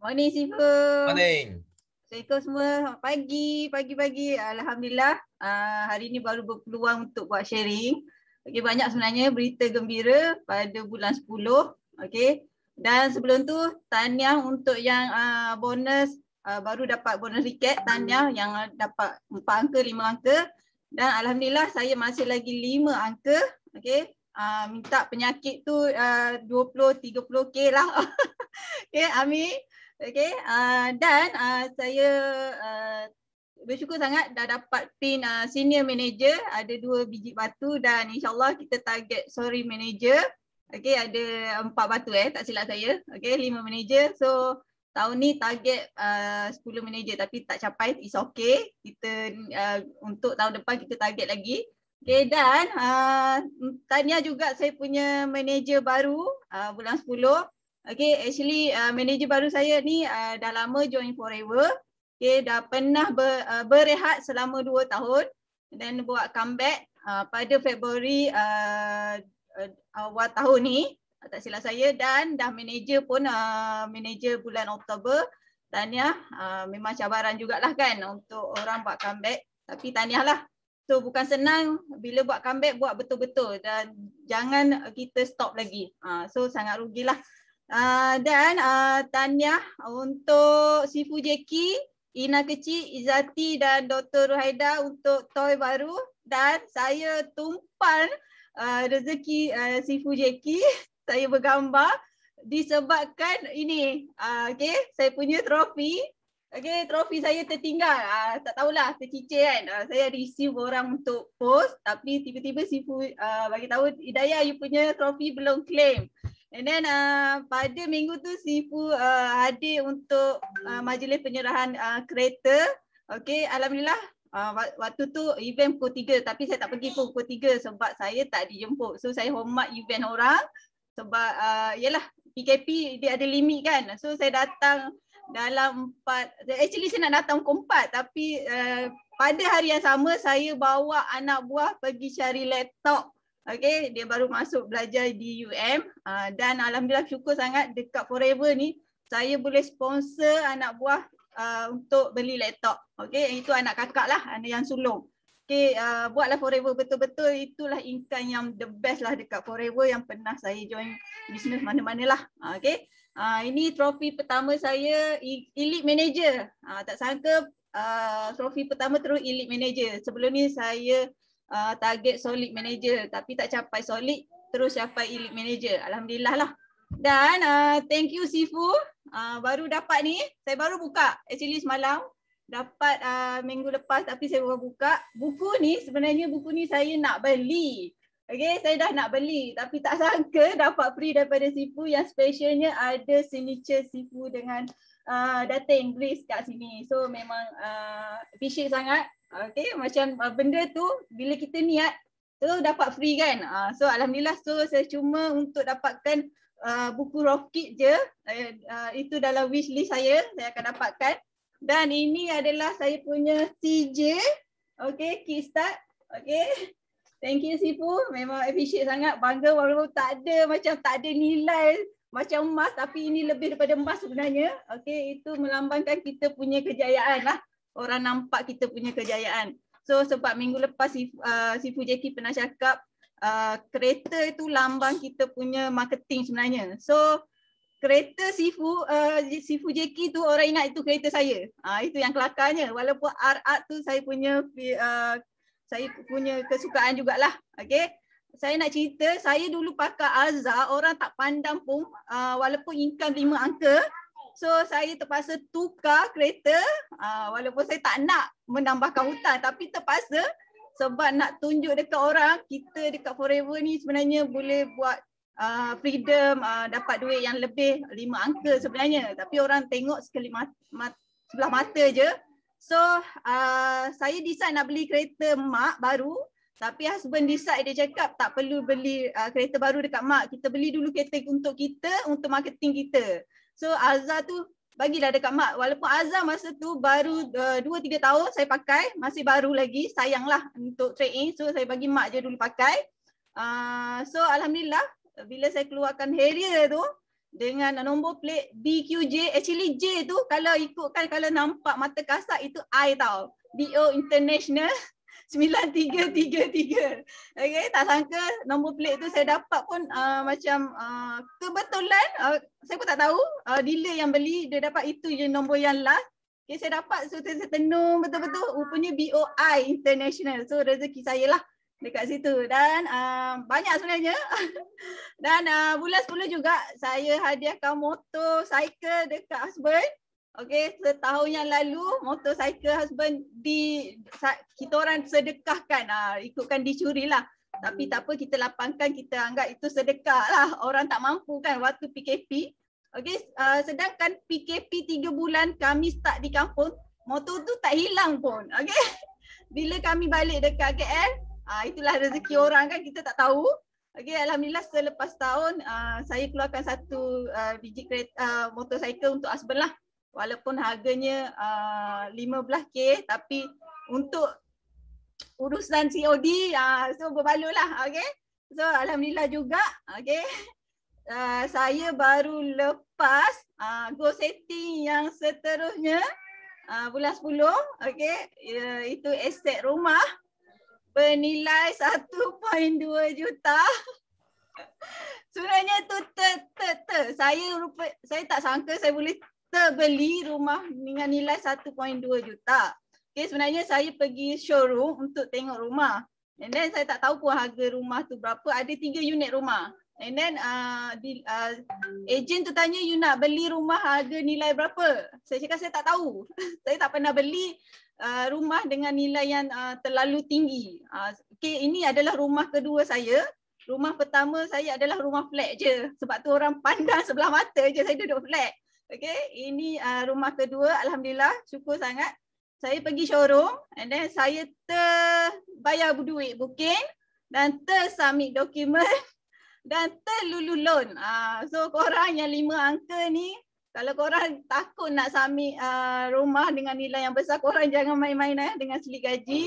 Morning, Sifu. Morning. Assalamualaikum semua. Pagi, pagi-pagi. Alhamdulillah, uh, hari ini baru berpeluang untuk buat sharing. Okay, banyak sebenarnya berita gembira pada bulan 10. Okay. Dan sebelum tu, tahniah untuk yang uh, bonus Uh, baru dapat bonus tiket tanya hmm. yang dapat empat angka lima angka dan alhamdulillah saya masih lagi lima angka okey uh, minta penyakit tu uh, 20 30k lah okey ami okey uh, dan uh, saya uh, Bersyukur sangat dah dapat pin uh, senior manager ada dua biji batu dan insyaallah kita target sorry manager okey ada empat batu eh tak silap saya okey lima manager so tahun ni target uh, 10 manager tapi tak capai is okay kita uh, untuk tahun depan kita target lagi okay dan uh, tanya juga saya punya manager baru uh, bulan 10 okay actually uh, manager baru saya ni uh, dah lama join forever okay dah pernah ber, uh, berehat selama 2 tahun dan buat comeback uh, pada Februari uh, uh, awal tahun ni tak silap saya dan dah manager pun uh, manager bulan Oktober Tania uh, memang cabaran jugalah kan untuk orang buat comeback tapi lah so bukan senang bila buat comeback buat betul-betul dan jangan kita stop lagi ah, so sangat rugilah uh, dan tanya untuk Sifu Jeki Ina kecil Izati dan Dr Ruhaida untuk toy baru dan saya tumpal rezeki Sifu Jeki saya bergambar disebabkan ini uh, ah, okay, saya punya trofi okay, trofi saya tertinggal uh, tak tahulah tercicir kan uh, saya receive orang untuk post tapi tiba-tiba sifu uh, bagi tahu Idaya you punya trofi belum claim and then uh, pada minggu tu sifu uh, hadir untuk uh, majlis penyerahan uh, kereta okay, alhamdulillah Uh, waktu tu event pukul 3 tapi saya tak pergi pun pukul 3 sebab saya tak dijemput. So saya hormat event orang sebab uh, yalah PKP dia ada limit kan. So saya datang dalam empat, actually saya nak datang pukul empat tapi uh, pada hari yang sama saya bawa anak buah pergi cari laptop. Okay, dia baru masuk belajar di UM uh, dan Alhamdulillah syukur sangat dekat Forever ni saya boleh sponsor anak buah uh, untuk beli laptop. Okay, itu anak kakak lah, anak yang sulung. Okay, uh, eh, ah, buatlah Forever betul-betul. Itulah income yang the best lah dekat Forever yang pernah saya join bisnes mana mana lah. Ah, okay. Uh, ini trofi pertama saya elite manager. Uh, tak sangka uh, trofi pertama terus elite manager. Sebelum ni saya uh, target solid manager tapi tak capai solid terus capai elite manager. Alhamdulillah lah. Dan uh, thank you Sifu. Uh, baru dapat ni. Saya baru buka actually semalam dapat uh, minggu lepas tapi saya baru buka. Buku ni sebenarnya buku ni saya nak beli. okay saya dah nak beli tapi tak sangka dapat free daripada Sifu yang specialnya ada signature Sifu dengan uh, data Inggeris kat sini. So memang uh, appreciate sangat. okay macam uh, benda tu bila kita niat tu dapat free kan. Uh, so Alhamdulillah so saya cuma untuk dapatkan uh, buku Rocket je. Uh, uh, itu dalam wish list saya, saya akan dapatkan. Dan ini adalah saya punya CJ. Okay, kickstart. Okay. Thank you Sifu, Memang appreciate sangat. Bangga walaupun tak ada macam tak ada nilai macam emas tapi ini lebih daripada emas sebenarnya. Okay, itu melambangkan kita punya kejayaan lah. Orang nampak kita punya kejayaan. So sebab minggu lepas Sifu, uh, Sifu JK pernah cakap uh, kereta itu lambang kita punya marketing sebenarnya. So kereta sifu uh, sifu JK tu orang ingat itu kereta saya. Ah uh, itu yang kelakarnya. Walaupun art tu saya punya uh, saya punya kesukaan jugalah. Okey. Saya nak cerita, saya dulu pakai Azhar, orang tak pandang pun uh, walaupun income lima angka. So saya terpaksa tukar kereta uh, walaupun saya tak nak menambahkan hutang tapi terpaksa sebab nak tunjuk dekat orang kita dekat Forever ni sebenarnya boleh buat uh, freedom uh, dapat duit yang lebih lima angka sebenarnya tapi orang tengok sekali mat, mat, sebelah mata je so uh, saya decide nak beli kereta mak baru tapi husband decide dia cakap tak perlu beli uh, kereta baru dekat mak kita beli dulu kereta untuk kita untuk marketing kita so Azhar tu bagilah dekat mak walaupun Azhar masa tu baru uh, 2 3 tahun saya pakai masih baru lagi sayanglah untuk trade so saya bagi mak je dulu pakai Uh, so alhamdulillah bila saya keluarkan Harrier tu dengan nombor plate BQJ actually J tu kalau ikutkan kalau nampak mata kasar itu I tau. BO International 9333. Okay, tak sangka nombor plate tu saya dapat pun uh, macam uh, kebetulan uh, saya pun tak tahu uh, dealer yang beli dia dapat itu je nombor yang last. Okay, saya dapat so saya tenung betul-betul rupanya BOI International. So rezeki saya lah dekat situ dan uh, banyak sebenarnya dan uh, bulan 10 juga saya hadiahkan motor cycle dekat husband okey setahun yang lalu motor cycle husband di kita orang sedekahkan uh, ikutkan dicurilah tapi tak apa kita lapangkan kita anggap itu sedekah lah orang tak mampu kan waktu PKP okey uh, sedangkan PKP 3 bulan kami start di kampung motor tu tak hilang pun okey bila kami balik dekat KL uh, itulah rezeki orang kan kita tak tahu. Okey alhamdulillah selepas tahun uh, saya keluarkan satu uh, biji kereta uh, motosikal untuk husband lah. Walaupun harganya uh, 15k tapi untuk urusan COD uh, so berbaloi lah, okey. So alhamdulillah juga okey. Uh, saya baru lepas uh, go setting yang seterusnya uh, bulan 10 okey uh, itu aset rumah bernilai 1.2 juta. Sebenarnya tu ter, ter, ter. Saya rupa, saya tak sangka saya boleh terbeli rumah dengan nilai 1.2 juta. Okay, sebenarnya saya pergi showroom untuk tengok rumah. And saya tak tahu pun harga rumah tu berapa. Ada tiga unit rumah. And then uh, uh, agent tu tanya you nak beli rumah harga nilai berapa? Saya cakap saya tak tahu. saya tak pernah beli uh, rumah dengan nilai yang uh, terlalu tinggi. Uh, okay, ini adalah rumah kedua saya. Rumah pertama saya adalah rumah flat je. Sebab tu orang pandang sebelah mata je saya duduk flat. Okay, ini uh, rumah kedua. Alhamdulillah, syukur sangat. Saya pergi showroom and then saya terbayar duit booking dan tersubmit dokumen dan terlulu loan. Ah, so korang yang lima angka ni kalau korang takut nak submit ah, rumah dengan nilai yang besar korang jangan main-main eh dengan seli gaji.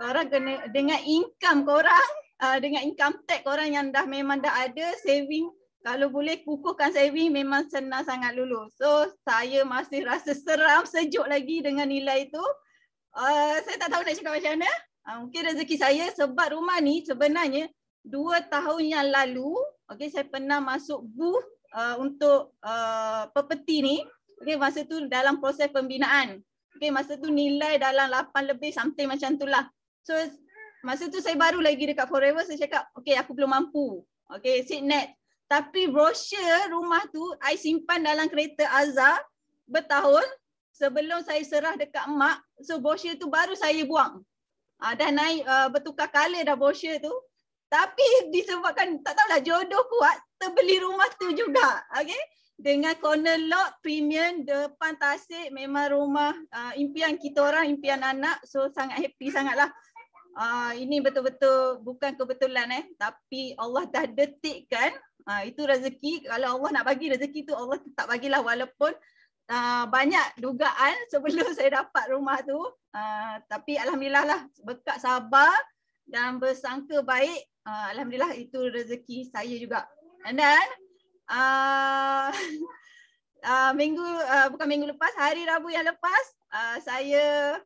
Korang kena dengan income korang ah, dengan income tax korang yang dah memang dah ada saving kalau boleh kukuhkan saving memang senang sangat dulu. So saya masih rasa seram sejuk lagi dengan nilai itu. Uh, saya tak tahu nak cakap macam mana. Uh, mungkin rezeki saya sebab rumah ni sebenarnya dua tahun yang lalu, okay, saya pernah masuk booth uh, untuk uh, peperti ni. Okay, masa tu dalam proses pembinaan. Okay, masa tu nilai dalam lapan lebih something macam tu lah. So, masa tu saya baru lagi dekat Forever, saya cakap, okay, aku belum mampu. Okay, sit net. Tapi brosur rumah tu, I simpan dalam kereta Azhar bertahun sebelum saya serah dekat mak. So, brosur tu baru saya buang. Uh, dah naik uh, bertukar color dah brosur tu. Tapi disebabkan tak tahulah jodoh kuat terbeli rumah tu juga. Okay. Dengan corner lot premium depan tasik memang rumah uh, impian kita orang, impian anak. So sangat happy sangatlah. Uh, ini betul-betul bukan kebetulan eh. Tapi Allah dah detikkan uh, itu rezeki. Kalau Allah nak bagi rezeki tu Allah tetap bagilah walaupun Uh, banyak dugaan sebelum saya dapat rumah tu uh, tapi alhamdulillah lah bekat sabar dan bersangka baik. Uh, Alhamdulillah itu rezeki saya juga. And then uh, uh, minggu uh, bukan minggu lepas, hari Rabu yang lepas uh, saya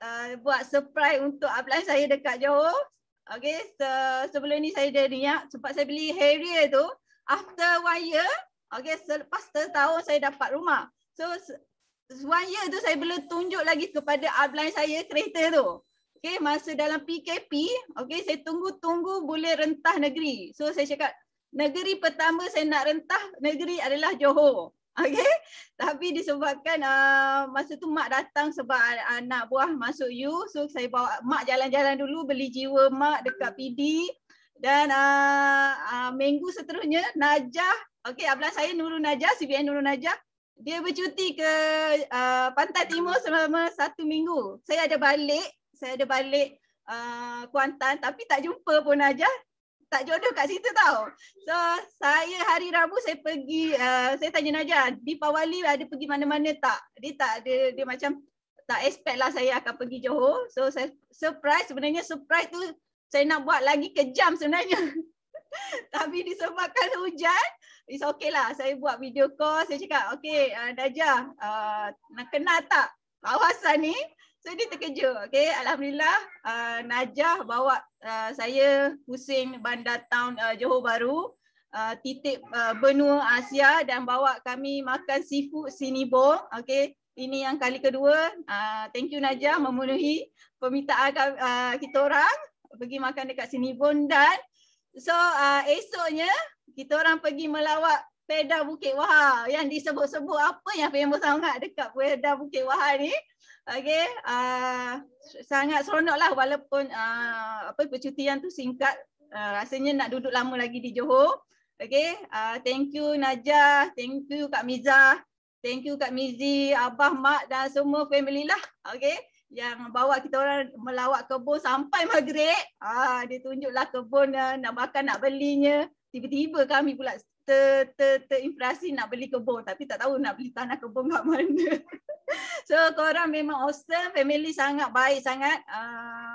uh, buat surprise untuk upline saya dekat Johor. Okay, so, sebelum ni saya dah niat sebab saya beli Harrier tu after one year. Okay, selepas setahun saya dapat rumah. So, one year tu saya belum tunjuk lagi kepada upline saya kereta tu. Okay, masa dalam PKP, okay, saya tunggu-tunggu boleh rentah negeri. So saya cakap, negeri pertama saya nak rentah negeri adalah Johor. Okay? Tapi disebabkan uh, masa tu mak datang sebab anak buah masuk U. So saya bawa mak jalan-jalan dulu beli jiwa mak dekat PD. Dan uh, uh, minggu seterusnya Najah, okay, abang saya Nurul Najah, CBN Nurul Najah. Dia bercuti ke uh, Pantai Timur selama satu minggu. Saya ada balik saya ada balik uh, Kuantan tapi tak jumpa pun aja tak jodoh kat situ tau. So saya hari Rabu saya pergi uh, saya tanya Naja di Pawali ada pergi mana-mana tak? Dia tak ada dia macam tak expect lah saya akan pergi Johor. So saya surprise sebenarnya surprise tu saya nak buat lagi kejam sebenarnya. Tapi disebabkan hujan It's okay lah Saya buat video call Saya cakap Okay uh, Najah uh, Nak kenal tak Kawasan ni So dia terkejut. Okay. Alhamdulillah uh, Najah bawa uh, saya pusing bandar town uh, Johor Bahru. Uh, titik uh, benua Asia dan bawa kami makan seafood Sinibong. Okay. Ini yang kali kedua. Uh, thank you Najah memenuhi permintaan uh, kita orang pergi makan dekat Sinibong dan so uh, esoknya kita orang pergi melawat Peda Bukit Wahar yang disebut-sebut apa yang famous sangat dekat Peda Bukit Wahar ni. Okey, uh, sangat seronoklah walaupun uh, apa percutian tu singkat, uh, rasanya nak duduk lama lagi di Johor. Okey, uh, thank you Najah, thank you Kak Miza, thank you Kak Mizi, Abah Mak dan semua family lah. Okey, yang bawa kita orang melawat kebun sampai maghrib. Ah, uh, dia tunjuklah kebun uh, nak makan nak belinya. Tiba-tiba kami pula ter, ter, ter, nak beli kebun tapi tak tahu nak beli tanah kebun kat mana. So korang memang awesome, family sangat baik sangat. Uh,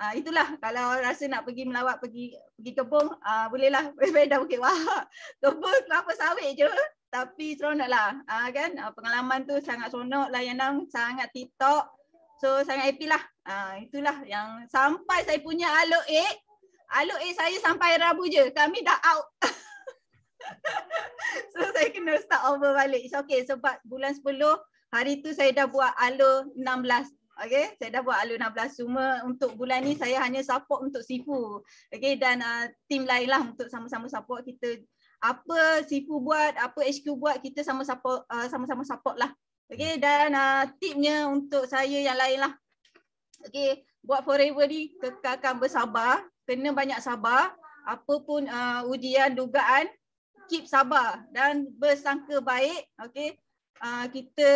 uh, itulah kalau rasa nak pergi melawat pergi pergi kebun, uh, bolehlah boleh dah okey wah. Kebun kelapa sawit je tapi seronoklah. lah, uh, kan uh, pengalaman tu sangat seronok layanan sangat TikTok. So sangat happy lah. Uh, itulah yang sampai saya punya alok eh. Alok eh saya sampai Rabu je. Kami dah out. so saya kena start over balik. It's okay sebab bulan 10 Hari tu saya dah buat alo 16. Okay, saya dah buat alo 16 semua. Untuk bulan ni saya hanya support untuk Sifu. Okay, dan uh, tim lainlah untuk sama-sama support kita. Apa Sifu buat, apa HQ buat, kita sama support, uh, sama-sama support lah. Okay, hmm. dan uh, tipnya untuk saya yang lain lah. Okay, buat forever ni kekalkan bersabar. Kena banyak sabar. Apapun uh, ujian, dugaan, keep sabar dan bersangka baik. Okay, Ah, kita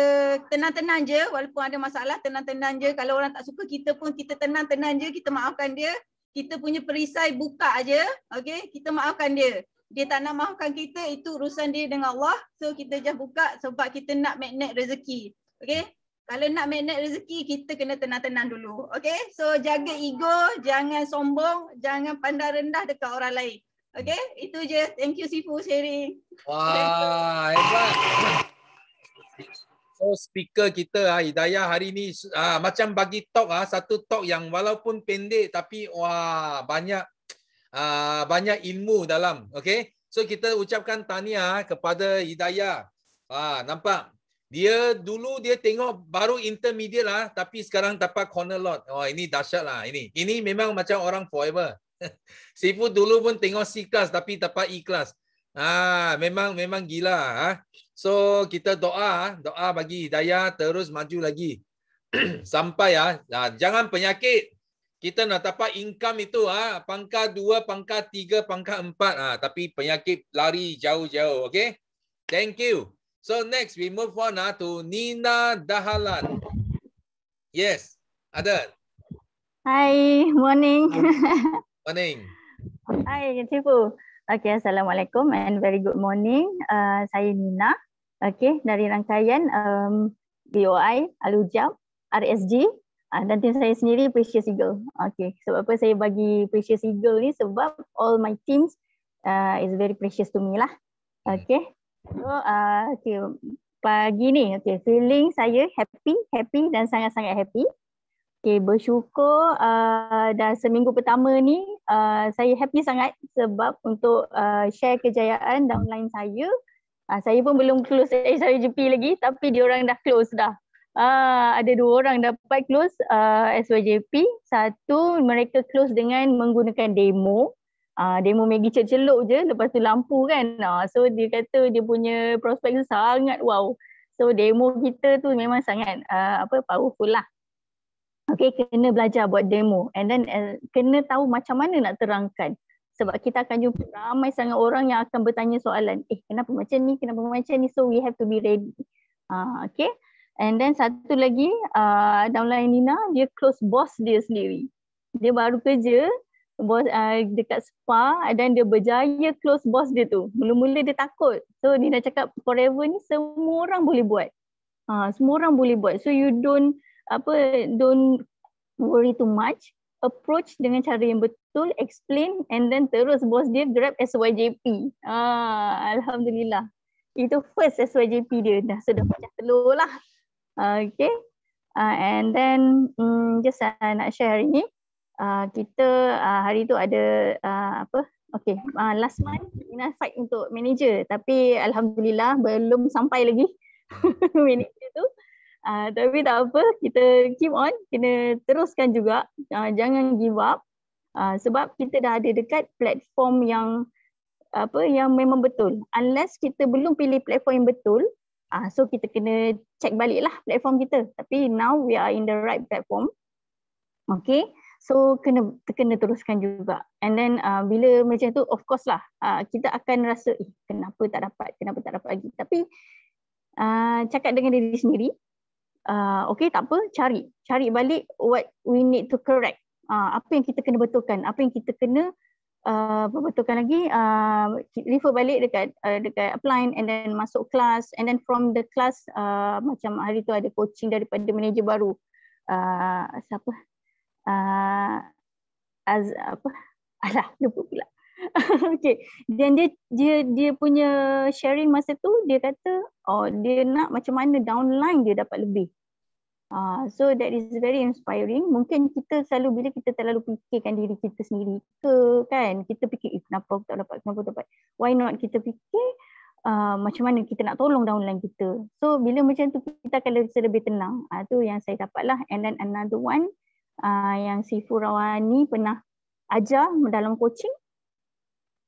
tenang-tenang je walaupun ada masalah tenang-tenang je kalau orang tak suka kita pun kita tenang-tenang je kita maafkan dia kita punya perisai buka aje okey kita maafkan dia dia tak nak maafkan kita itu urusan dia dengan Allah so kita je buka sebab kita nak magnet rezeki okey kalau nak magnet rezeki kita kena tenang-tenang dulu okey so jaga ego jangan sombong jangan pandang rendah dekat orang lain okey itu je thank you sifu sharing wah hebat So speaker kita ah Hidayah hari ni ah macam bagi talk ah satu talk yang walaupun pendek tapi wah banyak ah banyak ilmu dalam. Okey. So kita ucapkan tahniah kepada Hidayah. Ah nampak dia dulu dia tengok baru intermediate lah tapi sekarang dapat corner lot. Oh ini dahsyat lah ini. Ini memang macam orang forever. Sifu dulu pun tengok C class tapi dapat E class. Ah memang memang gila ah. So kita doa, doa bagi hidayah terus maju lagi. Sampai ya, ha, jangan penyakit. Kita nak dapat income itu ah pangka pangkat dua, pangkat tiga, pangkat empat ah tapi penyakit lari jauh-jauh, okay? Thank you. So next we move on ah to Nina Dahalan. Yes, ada. Hi, morning. Morning. Hi, Cipu. Okay, Assalamualaikum and very good morning. Uh, saya Nina. Uh, okay, dari rangkaian um, BOI, Alujab, RSG uh, ah, dan tim saya sendiri Precious Eagle. Okay, sebab apa saya bagi Precious Eagle ni sebab all my teams uh, is very precious to me lah. Hmm. Okay, so uh, okay. pagi ni okay, feeling saya happy, happy dan sangat-sangat happy. Okay, bersyukur uh, dah seminggu pertama ni uh, saya happy sangat sebab untuk uh, share kejayaan dan downline saya uh, Ah saya pun belum close SYGP lagi tapi dia orang dah close dah. Ah ada dua orang dapat close uh, ah, SYJP. Satu, mereka close dengan menggunakan demo. Uh, demo Maggie celuk-celuk je. Lepas tu lampu kan. Uh, so, dia kata dia punya prospek tu sangat wow. So, demo kita tu memang sangat uh, apa powerful lah. Okay, kena belajar buat demo. And then, uh, kena tahu macam mana nak terangkan sebab kita akan jumpa ramai sangat orang yang akan bertanya soalan eh kenapa macam ni kenapa macam ni so we have to be ready uh, okay and then satu lagi uh, ah, downline Nina dia close boss dia sendiri dia baru kerja boss uh, dekat spa dan dia berjaya close boss dia tu mula-mula dia takut so Nina cakap forever ni semua orang boleh buat uh, semua orang boleh buat so you don't apa don't worry too much approach dengan cara yang betul, explain and then terus bos dia grab SYJP. Ah, Alhamdulillah. Itu first SYJP dia. Dah sudah pecah telur lah. Okay. Uh, and then um, just uh, nak share hari ni. Uh, kita uh, hari tu ada uh, apa? Okay. Uh, last month Ina fight untuk manager. Tapi Alhamdulillah belum sampai lagi manager tu. Uh, Ah, tapi tak apa, kita keep on, kena teruskan juga. Uh, jangan give up. Uh, sebab kita dah ada dekat platform yang apa yang memang betul. Unless kita belum pilih platform yang betul, uh, so kita kena check baliklah platform kita. Tapi now we are in the right platform. Okay, so kena kena teruskan juga. And then uh, bila macam tu, of course lah, uh, kita akan rasa eh, kenapa tak dapat, kenapa tak dapat lagi. Tapi uh, cakap dengan diri sendiri, Ah, okay tak apa cari cari balik what we need to correct uh, apa yang kita kena betulkan apa yang kita kena uh, betulkan lagi uh, refer balik dekat uh, dekat apply, and then masuk kelas and then from the class uh, macam hari tu ada coaching daripada manager baru uh, siapa uh, as apa alah lupa pula uh, okay. Dan dia dia dia punya sharing masa tu dia kata oh dia nak macam mana downline dia dapat lebih. Ah uh, so that is very inspiring. Mungkin kita selalu bila kita terlalu fikirkan diri kita sendiri ke kan kita fikir eh, kenapa aku tak dapat kenapa aku dapat. Why not kita fikir Uh, macam mana kita nak tolong downline kita. So bila macam tu kita akan rasa lebih tenang. Uh, tu yang saya dapat lah. And then another one uh, yang Sifu Rawani pernah ajar dalam coaching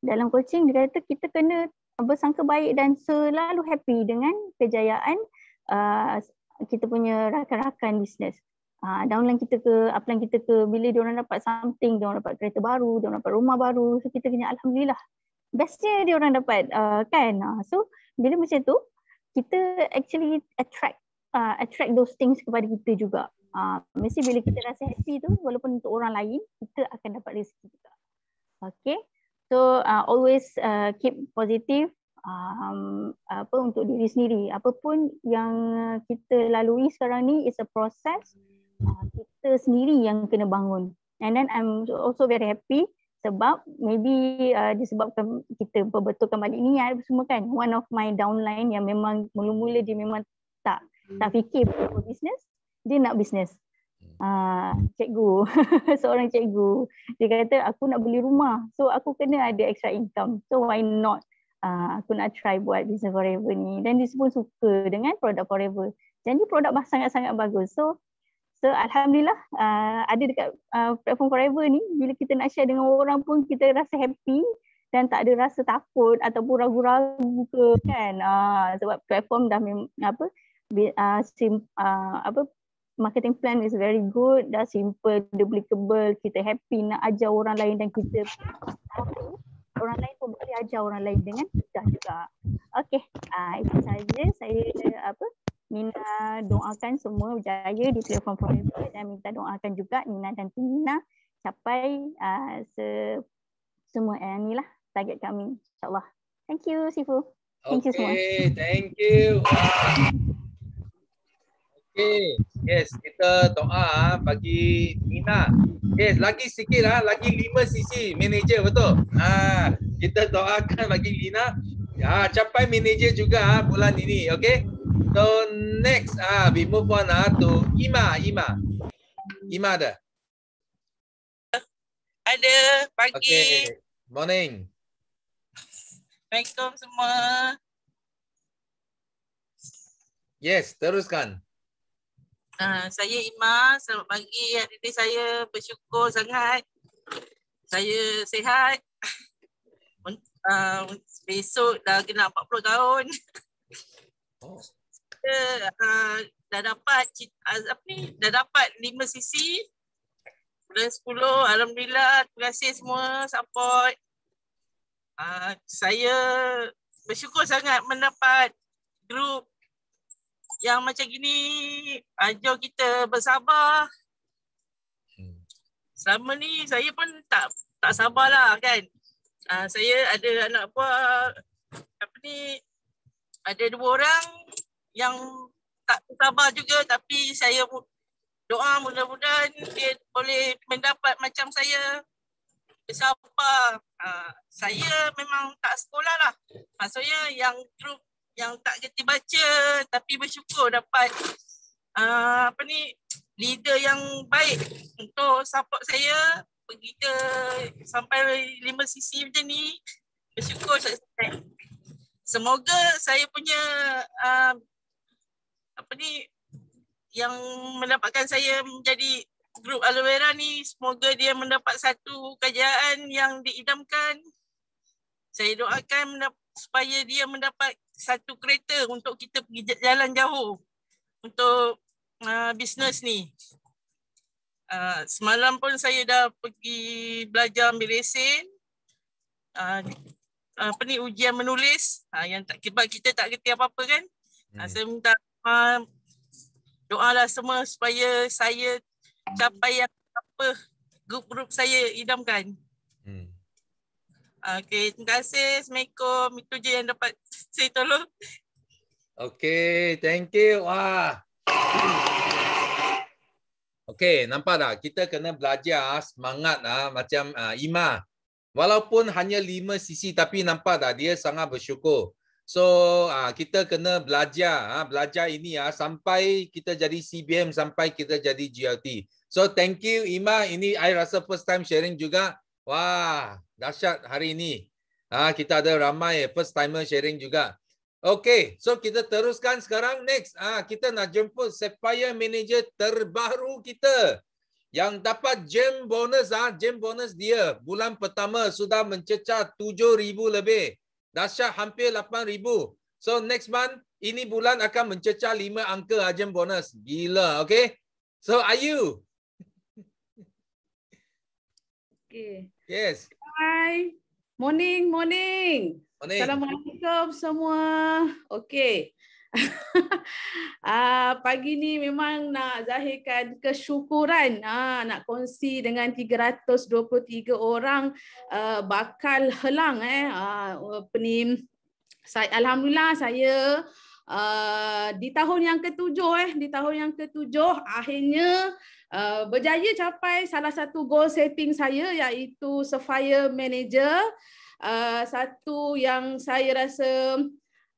dalam coaching dia kata kita kena bersangka baik dan selalu happy dengan kejayaan uh, kita punya rakan-rakan bisnes. Uh, downline kita ke, upline kita ke, bila diorang dapat something, dia orang dapat kereta baru, dia orang dapat rumah baru, so kita kena Alhamdulillah. Bestnya dia orang dapat uh, kan. Uh, so bila macam tu, kita actually attract uh, attract those things kepada kita juga. Uh, mesti bila kita rasa happy tu, walaupun untuk orang lain, kita akan dapat rezeki juga. Okay. So uh, always uh, keep positive um, apa untuk diri sendiri. Apapun yang uh, kita lalui sekarang ni is a process uh, kita sendiri yang kena bangun. And then I'm also very happy sebab maybe uh, disebabkan kita perbetulkan balik ni semua kan one of my downline yang memang mula-mula dia memang tak tak fikir for business dia nak business uh, cikgu, seorang cikgu. Dia kata aku nak beli rumah. So aku kena ada extra income. So why not uh, aku nak try buat business forever ni. Dan dia pun suka dengan produk forever. Jadi produk sangat-sangat bagus. So so alhamdulillah uh, ada dekat uh, platform forever ni bila kita nak share dengan orang pun kita rasa happy dan tak ada rasa takut ataupun ragu-ragu ke kan uh, sebab platform dah mem- apa uh, sim, uh, apa marketing plan is very good, dah simple, duplicable, kita happy nak ajar orang lain dan kita orang lain pun boleh ajar orang lain dengan kita juga. Okey, uh, itu saja saya apa Nina doakan semua berjaya di telefon forever dan minta doakan juga Nina dan Tina capai uh, se semua eh, ni lah target kami insyaallah. Thank you Sifu. Thank okay, you semua. Thank you. Okay. Yes, kita doa ah, bagi Nina. Yes, lagi sikit lah. Lagi lima sisi manager betul. Ha, kita doakan bagi Nina. Ya, ah, capai manager juga bulan ini. Okay. So next, ah, we move on ah, to Ima. Ima. Ima ada. Ada pagi. Okay. Morning. Assalamualaikum semua. Yes, teruskan. Ah, saya Ima, selamat pagi. Hari ini saya bersyukur sangat. Saya sehat Uh, ah, besok dah kena 40 tahun. Oh. Saya, uh, dah dapat apa ni? Dah dapat 5 sisi Dan 10 alhamdulillah terima kasih semua support. Uh, saya bersyukur sangat mendapat grup yang macam gini ajar kita bersabar. Hmm. Selama ni saya pun tak tak sabarlah kan. Uh, saya ada anak buah apa ni ada dua orang yang tak sabar juga tapi saya doa mudah-mudahan dia boleh mendapat macam saya bersabar. Uh, saya memang tak sekolah lah. Maksudnya yang grup yang tak kena baca tapi bersyukur dapat uh, apa ni leader yang baik untuk support saya pergi ke sampai lima sisi macam ni bersyukur saya semoga saya punya uh, apa ni yang mendapatkan saya menjadi grup aloe vera ni semoga dia mendapat satu kerjaan yang diidamkan saya doakan mendapat supaya dia mendapat satu kereta untuk kita pergi jalan jauh untuk uh, bisnes ni. Uh, semalam pun saya dah pergi belajar ambil lesen. Uh, apa ni ujian menulis uh, yang tak kita, kita tak kerti apa-apa kan. Uh, hmm. Uh, saya minta uh, lah semua supaya saya capai apa grup-grup saya idamkan. Okay, terima kasih. Assalamualaikum. Itu je yang dapat saya tolong. Okay, thank you. Wah. Okay, nampak tak? Kita kena belajar semangat ah macam ah, Ima. Walaupun hanya lima sisi tapi nampak tak dia sangat bersyukur. So, ah, kita kena belajar ah, belajar ini ah sampai kita jadi CBM sampai kita jadi GLT. So, thank you Ima. Ini saya rasa first time sharing juga. Wah, dahsyat hari ini. Ah, kita ada ramai first timer sharing juga. Okay, so kita teruskan sekarang next. Ah, kita nak jemput Sapphire manager terbaru kita yang dapat gem bonus ah, gem bonus dia bulan pertama sudah mencecah ribu lebih. Dahsyat hampir lapan ribu. So next month ini bulan akan mencecah lima angka ah, gem bonus. Gila, okay? So are Okay. Yes. Hi. Morning, morning. morning. Assalamualaikum semua. Okey. Ah uh, pagi ni memang nak zahirkan kesyukuran ah uh, nak kongsi dengan 323 orang uh, bakal helang eh uh, penim saya alhamdulillah saya uh, di tahun yang ketujuh eh di tahun yang ketujuh akhirnya Uh, berjaya capai salah satu goal setting saya iaitu Sapphire Manager. Uh, satu yang saya rasa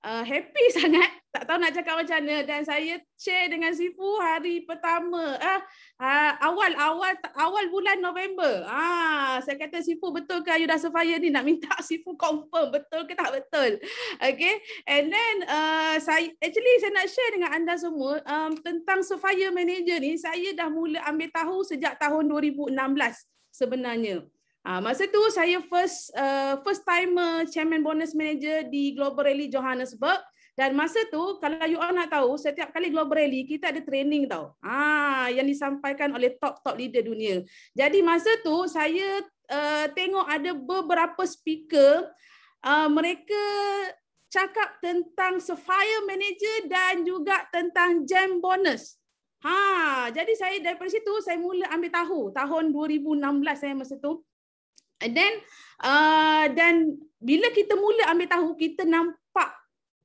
uh, happy sangat. Tak tahu nak cakap macam mana. Dan saya share dengan Sifu hari pertama. Uh, uh, awal awal awal bulan November. Ah, saya kata Sifu betul ke you dah sefaya ni? Nak minta Sifu confirm betul ke tak betul. Okay. And then uh, saya actually saya nak share dengan anda semua um, tentang sefaya manager ni. Saya dah mula ambil tahu sejak tahun 2016 sebenarnya. Ah uh, masa tu saya first uh, first time chairman bonus manager di Global Rally Johannesburg dan masa tu kalau you all nak tahu setiap kali Global Rally kita ada training tau. Ah yang disampaikan oleh top top leader dunia. Jadi masa tu saya uh, tengok ada beberapa speaker uh, mereka cakap tentang supplier manager dan juga tentang jam bonus. Ha, jadi saya daripada situ saya mula ambil tahu tahun 2016 saya masa tu. And then uh, dan bila kita mula ambil tahu kita nampak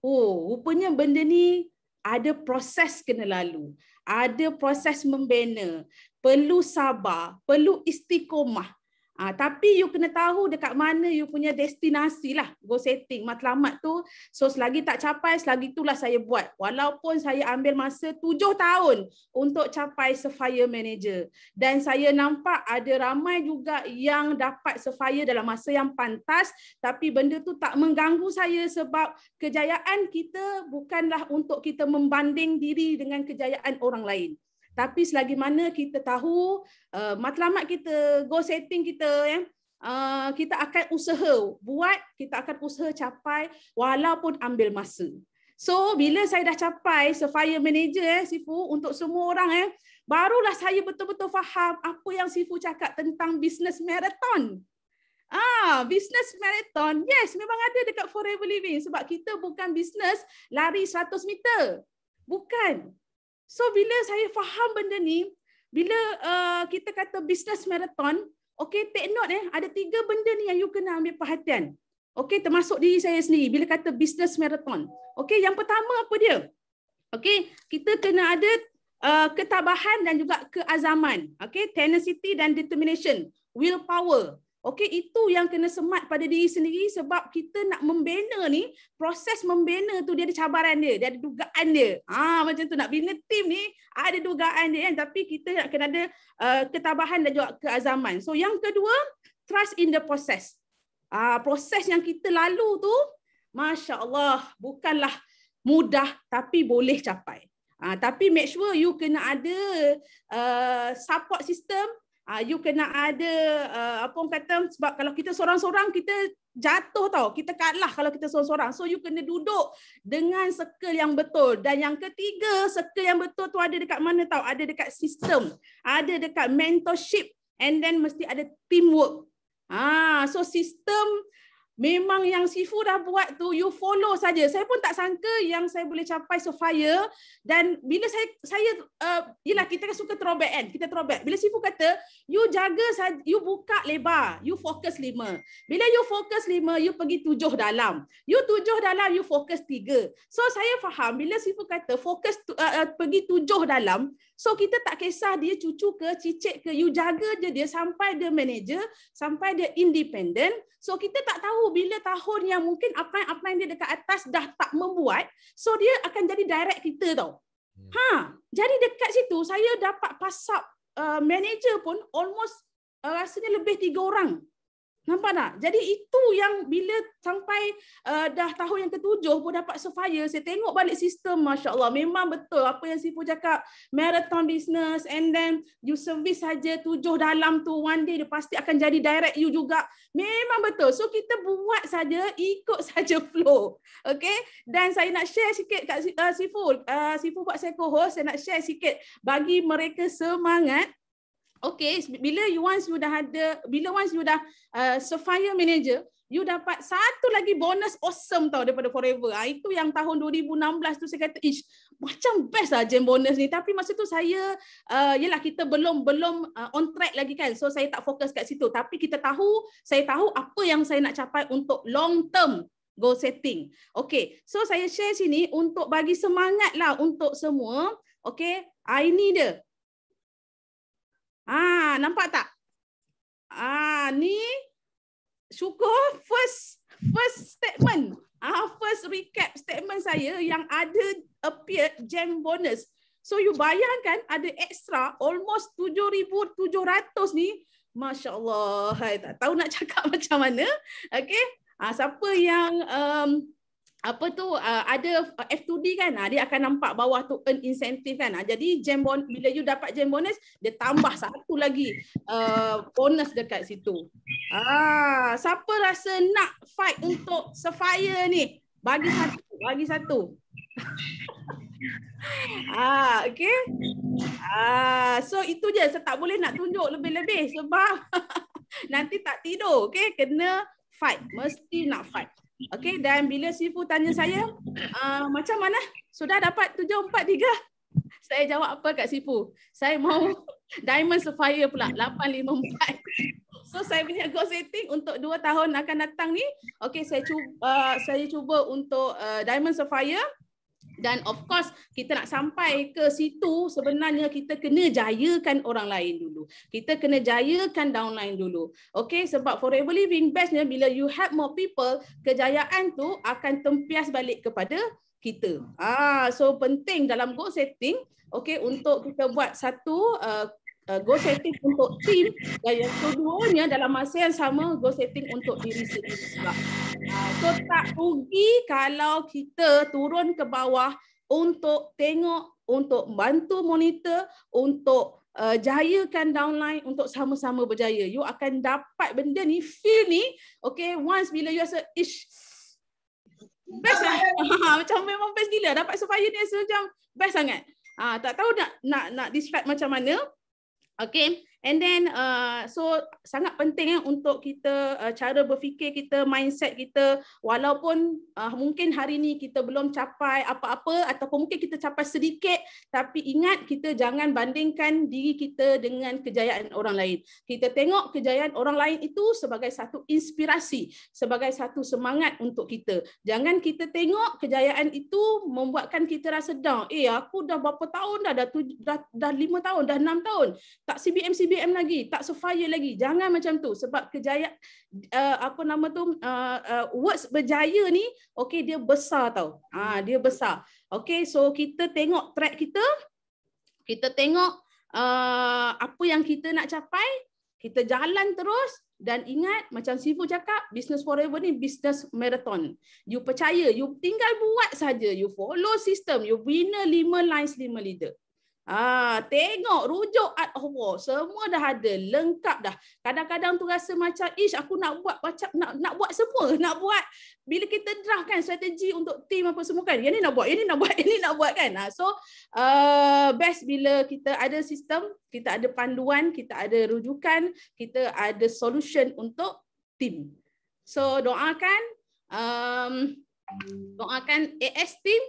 oh rupanya benda ni ada proses kena lalu. Ada proses membina, perlu sabar, perlu istiqomah. Uh, tapi you kena tahu dekat mana you punya destinasi lah. Go setting matlamat tu. So selagi tak capai, selagi itulah saya buat. Walaupun saya ambil masa tujuh tahun untuk capai sefire Manager. Dan saya nampak ada ramai juga yang dapat sefire dalam masa yang pantas. Tapi benda tu tak mengganggu saya sebab kejayaan kita bukanlah untuk kita membanding diri dengan kejayaan orang lain tapi selagi mana kita tahu uh, matlamat kita goal setting kita ya eh, Uh, kita akan usaha buat, kita akan usaha capai walaupun ambil masa. So bila saya dah capai sefire manager eh, Sifu untuk semua orang eh, barulah saya betul-betul faham apa yang Sifu cakap tentang business marathon. Ah, business marathon, yes memang ada dekat Forever Living sebab kita bukan business lari 100 meter. Bukan. So bila saya faham benda ni, bila uh, kita kata business marathon, okay, take note eh, ada tiga benda ni yang you kena ambil perhatian. Okay, termasuk diri saya sendiri bila kata business marathon. Okay, yang pertama apa dia? Okay, kita kena ada uh, ketabahan dan juga keazaman. Okay, tenacity dan determination. Willpower. Okey, itu yang kena semat pada diri sendiri sebab kita nak membina ni, proses membina tu dia ada cabaran dia, dia ada dugaan dia. Ah ha, macam tu nak bina tim ni ada dugaan dia kan, tapi kita nak kena ada uh, ketabahan dan juga keazaman. So yang kedua, trust in the process. Ah proses yang kita lalu tu, masya-Allah, bukanlah mudah tapi boleh capai. Ah tapi make sure you kena ada uh, support system Uh, you kena ada uh, apa orang kata sebab kalau kita seorang-seorang kita jatuh tau kita kalah kalau kita seorang-seorang so you kena duduk dengan circle yang betul dan yang ketiga circle yang betul tu ada dekat mana tau ada dekat sistem ada dekat mentorship and then mesti ada teamwork ah uh, so sistem Memang yang Sifu dah buat tu you follow saja. Saya pun tak sangka yang saya boleh capai so fire dan bila saya saya ialah uh, kita kan suka throwback kan. Kita throwback. Bila Sifu kata you jaga you buka lebar, you fokus lima. Bila you fokus lima, you pergi tujuh dalam. You tujuh dalam, you fokus tiga. So saya faham bila Sifu kata fokus uh, uh, pergi tujuh dalam, So kita tak kisah dia cucu ke cicit ke, you jaga je dia sampai dia manager, sampai dia independent. So kita tak tahu bila tahun yang mungkin apa yang apa yang dia dekat atas dah tak membuat, so dia akan jadi direct kita tau. Hmm. Ha, jadi dekat situ saya dapat pasap uh, manager pun almost uh, rasanya lebih tiga orang Nampak tak? Jadi itu yang bila sampai uh, dah tahun yang ketujuh pun dapat sofaya, saya tengok balik sistem, Masya Allah. Memang betul apa yang Sifu cakap, marathon business and then you service saja tujuh dalam tu, one day dia pasti akan jadi direct you juga. Memang betul. So kita buat saja, ikut saja flow. Okay? Dan saya nak share sikit kat uh, Sifu. Uh, Sifu buat saya co-host, saya nak share sikit bagi mereka semangat. Okay, bila you once you dah ada, bila once you dah uh, Sophia Manager, you dapat satu lagi bonus awesome tau daripada Forever. Ah itu yang tahun 2016 tu saya kata, ish, macam best lah jam bonus ni. Tapi masa tu saya, uh, yelah kita belum belum uh, on track lagi kan. So saya tak fokus kat situ. Tapi kita tahu, saya tahu apa yang saya nak capai untuk long term goal setting. Okay, so saya share sini untuk bagi semangat lah untuk semua. Okay, ini dia. Ah, nampak tak? Ah, ni syukur first first statement. Ah, first recap statement saya yang ada appear jam bonus. So you bayangkan ada extra almost 7,700 ni. Masya Allah, hai, tak tahu nak cakap macam mana. Okay. Ah, siapa yang um, apa tu uh, ada F2D kan uh, dia akan nampak bawah tu earn incentive kan uh, jadi jam bon bila you dapat jam bonus dia tambah satu lagi uh, bonus dekat situ ah siapa rasa nak fight untuk sapphire ni bagi satu bagi satu ah uh, okey ah so itu je saya tak boleh nak tunjuk lebih-lebih sebab nanti tak tidur okey kena fight mesti nak fight Okey dan bila sifu tanya saya uh, macam mana sudah dapat 743? Saya jawab apa kat sifu? Saya mau diamond sapphire pula 854. So saya punya goal setting untuk 2 tahun akan datang ni, okey saya cuba uh, saya cuba untuk uh, diamond sapphire dan of course kita nak sampai ke situ sebenarnya kita kena jayakan orang lain dulu. Kita kena jayakan downline dulu. Okay sebab forever living bestnya bila you help more people kejayaan tu akan tempias balik kepada kita. Ah so penting dalam goal setting okay untuk kita buat satu uh, Uh, goal setting untuk team dan yang keduanya dalam masa yang sama go setting untuk diri sendiri juga. Tak rugi kalau kita turun ke bawah untuk tengok untuk bantu monitor untuk uh, jayakan downline untuk sama-sama berjaya you akan dapat benda ni feel ni okay once bila you rasa ish best lah. Ha, macam memang best gila dapat supaya ni rasa macam best sangat ah tak tahu nak nak nak describe macam mana okay And then uh, so sangat penting eh, untuk kita uh, cara berfikir kita, mindset kita walaupun uh, mungkin hari ini kita belum capai apa-apa ataupun mungkin kita capai sedikit tapi ingat kita jangan bandingkan diri kita dengan kejayaan orang lain. Kita tengok kejayaan orang lain itu sebagai satu inspirasi, sebagai satu semangat untuk kita. Jangan kita tengok kejayaan itu membuatkan kita rasa down. Eh aku dah berapa tahun dah, dah, tuj- lima tahun, dah enam tahun. Tak CBM-CBM UPM lagi tak sefaya lagi jangan macam tu sebab kejaya uh, apa nama tu uh, uh, words berjaya ni okey dia besar tau ha dia besar okey so kita tengok track kita kita tengok uh, apa yang kita nak capai kita jalan terus dan ingat macam Sifu cakap business forever ni business marathon. You percaya, you tinggal buat saja, you follow system, you winner lima lines lima leader. Ah, tengok rujuk art horror semua dah ada lengkap dah. Kadang-kadang tu rasa macam ish aku nak buat macam nak nak buat semua, nak buat bila kita draft kan strategi untuk team apa semua kan. Yang ni nak buat, yang ni nak buat, yang ni nak buat kan. Ah, so uh, best bila kita ada sistem, kita ada panduan, kita ada rujukan, kita ada solution untuk team. So doakan um, doakan AS team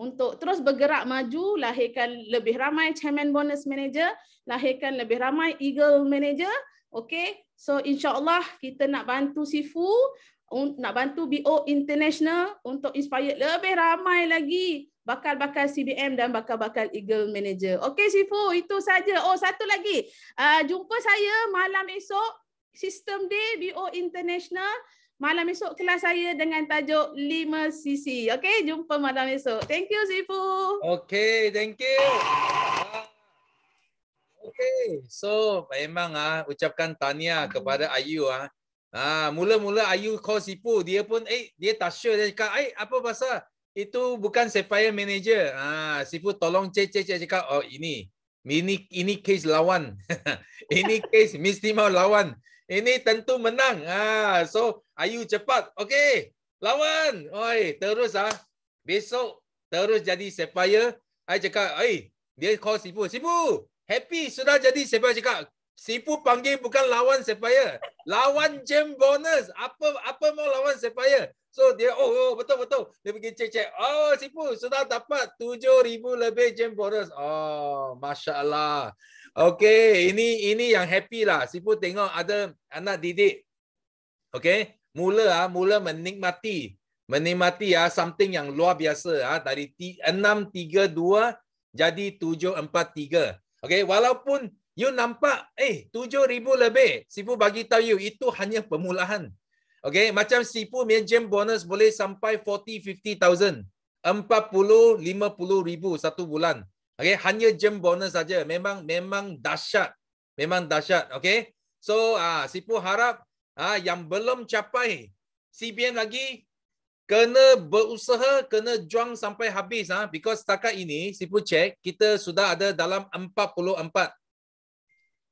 untuk terus bergerak maju, lahirkan lebih ramai chairman bonus manager, lahirkan lebih ramai eagle manager. Okay, so insyaAllah kita nak bantu Sifu, nak bantu BO International untuk inspire lebih ramai lagi bakal-bakal CBM dan bakal-bakal Eagle Manager. Okey Sifu, itu saja. Oh, satu lagi. Uh, jumpa saya malam esok, System Day BO International malam esok kelas saya dengan tajuk 5 CC. Okey, jumpa malam esok. Thank you, Sifu. Okey, thank you. Okey, so memang ah ucapkan tanya kepada Ayu ah. Ah, mula-mula Ayu call Sifu, dia pun eh dia tak sure dia cakap, "Eh, apa bahasa Itu bukan Sapphire Manager. Ah, Sifu tolong cek cek cek cakap, "Oh, ini ini ini case lawan. ini case mesti mau lawan." Ini tentu menang. Ah, so Ayu cepat. Okey. Lawan. Oi, terus ah. Besok terus jadi sapphire. Ai cakap, oi, dia call Sipu. Sipu, happy sudah jadi sapphire cakap. Sipu panggil bukan lawan sapphire. Lawan gem bonus. Apa apa mau lawan sapphire? So dia oh, oh, oh betul betul. Dia pergi check check. Oh, Sipu sudah dapat 7000 lebih gem bonus. Oh, masya-Allah. Okay, ini ini yang happy lah. Sifu tengok ada anak didik. Okay, mula ah mula menikmati menikmati ya something yang luar biasa ah dari enam tiga dua jadi tujuh empat tiga. Okay, walaupun you nampak eh tujuh ribu lebih, Sifu bagi tahu you itu hanya permulaan. Okay, macam sifu minjam bonus boleh sampai forty fifty thousand empat puluh lima puluh ribu satu bulan. Okay, hanya jam bonus saja. Memang memang dahsyat. Memang dahsyat. Okay. So, ah, uh, Sipu harap ah uh, yang belum capai CBN lagi kena berusaha, kena juang sampai habis. Ah, uh, because setakat ini, Sipu cek, kita sudah ada dalam 44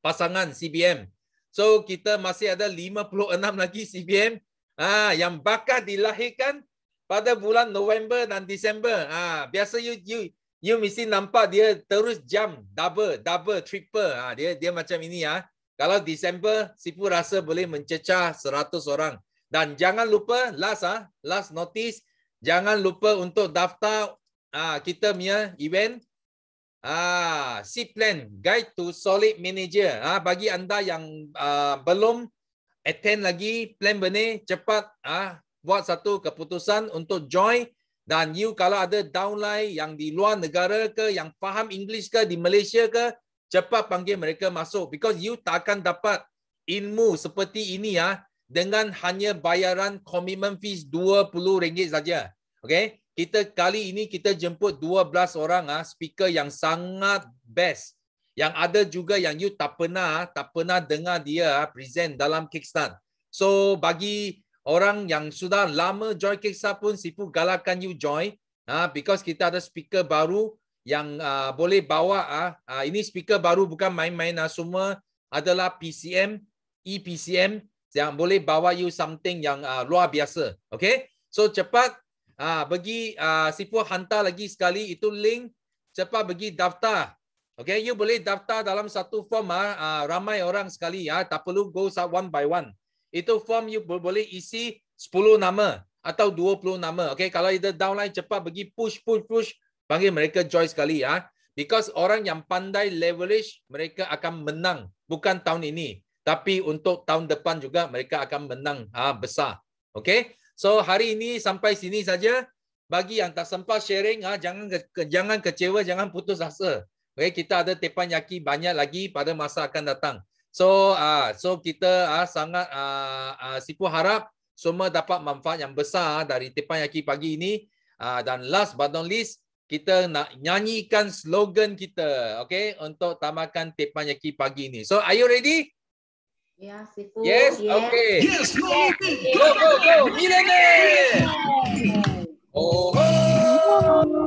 pasangan CBM. So, kita masih ada 56 lagi CBM ah uh, yang bakal dilahirkan pada bulan November dan Disember. Ah, uh, biasa you, you, you mesti nampak dia terus jump double double triple ha, dia dia macam ini ya ha. kalau Disember sipu rasa boleh mencecah 100 orang dan jangan lupa last ah ha, last notice jangan lupa untuk daftar ha, kita punya event ah ha, C plan guide to solid manager ah ha, bagi anda yang uh, belum attend lagi plan benar cepat ah ha, buat satu keputusan untuk join dan you kalau ada downline yang di luar negara ke, yang faham English ke, di Malaysia ke, cepat panggil mereka masuk. Because you takkan dapat ilmu seperti ini ya dengan hanya bayaran commitment fees RM20 saja. Okay? Kita kali ini kita jemput 12 orang ah speaker yang sangat best. Yang ada juga yang you tak pernah ah, tak pernah dengar dia ah, present dalam Kickstarter. So bagi orang yang sudah lama join Kiksa pun sifu galakkan you join ha, because kita ada speaker baru yang uh, boleh bawa ah ha. uh, ini speaker baru bukan main-main ha. semua adalah PCM EPCM yang boleh bawa you something yang uh, luar biasa okay so cepat ah uh, bagi uh, sipu hantar lagi sekali itu link cepat bagi daftar okay you boleh daftar dalam satu form ah ramai orang sekali ya tak perlu go one by one itu form you boleh isi 10 nama atau 20 nama. Okay, kalau ada downline cepat bagi push push push panggil mereka joy sekali ya. Because orang yang pandai leverage mereka akan menang bukan tahun ini tapi untuk tahun depan juga mereka akan menang ha, besar. Okay, so hari ini sampai sini saja. Bagi yang tak sempat sharing, ha, jangan ke, jangan kecewa, jangan putus asa. Okay, kita ada tepan yaki banyak lagi pada masa akan datang. So ah uh, so kita ah uh, sangat ah uh, uh, ah, sipu harap semua dapat manfaat yang besar dari tepan yaki pagi ini uh, dan last but not least kita nak nyanyikan slogan kita okey untuk tamakan tepan yaki pagi ini. So are you ready? Ya, yeah, sipu. Yes, yeah. okay. Yes, go, go, go, go, go, go, go, go, go, go, go, go,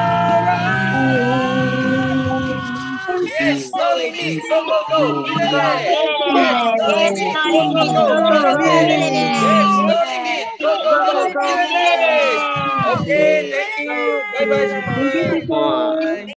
Go, go, go. Go, go, go. Go, go, go. Okay, thank you. Bye-bye. Bye.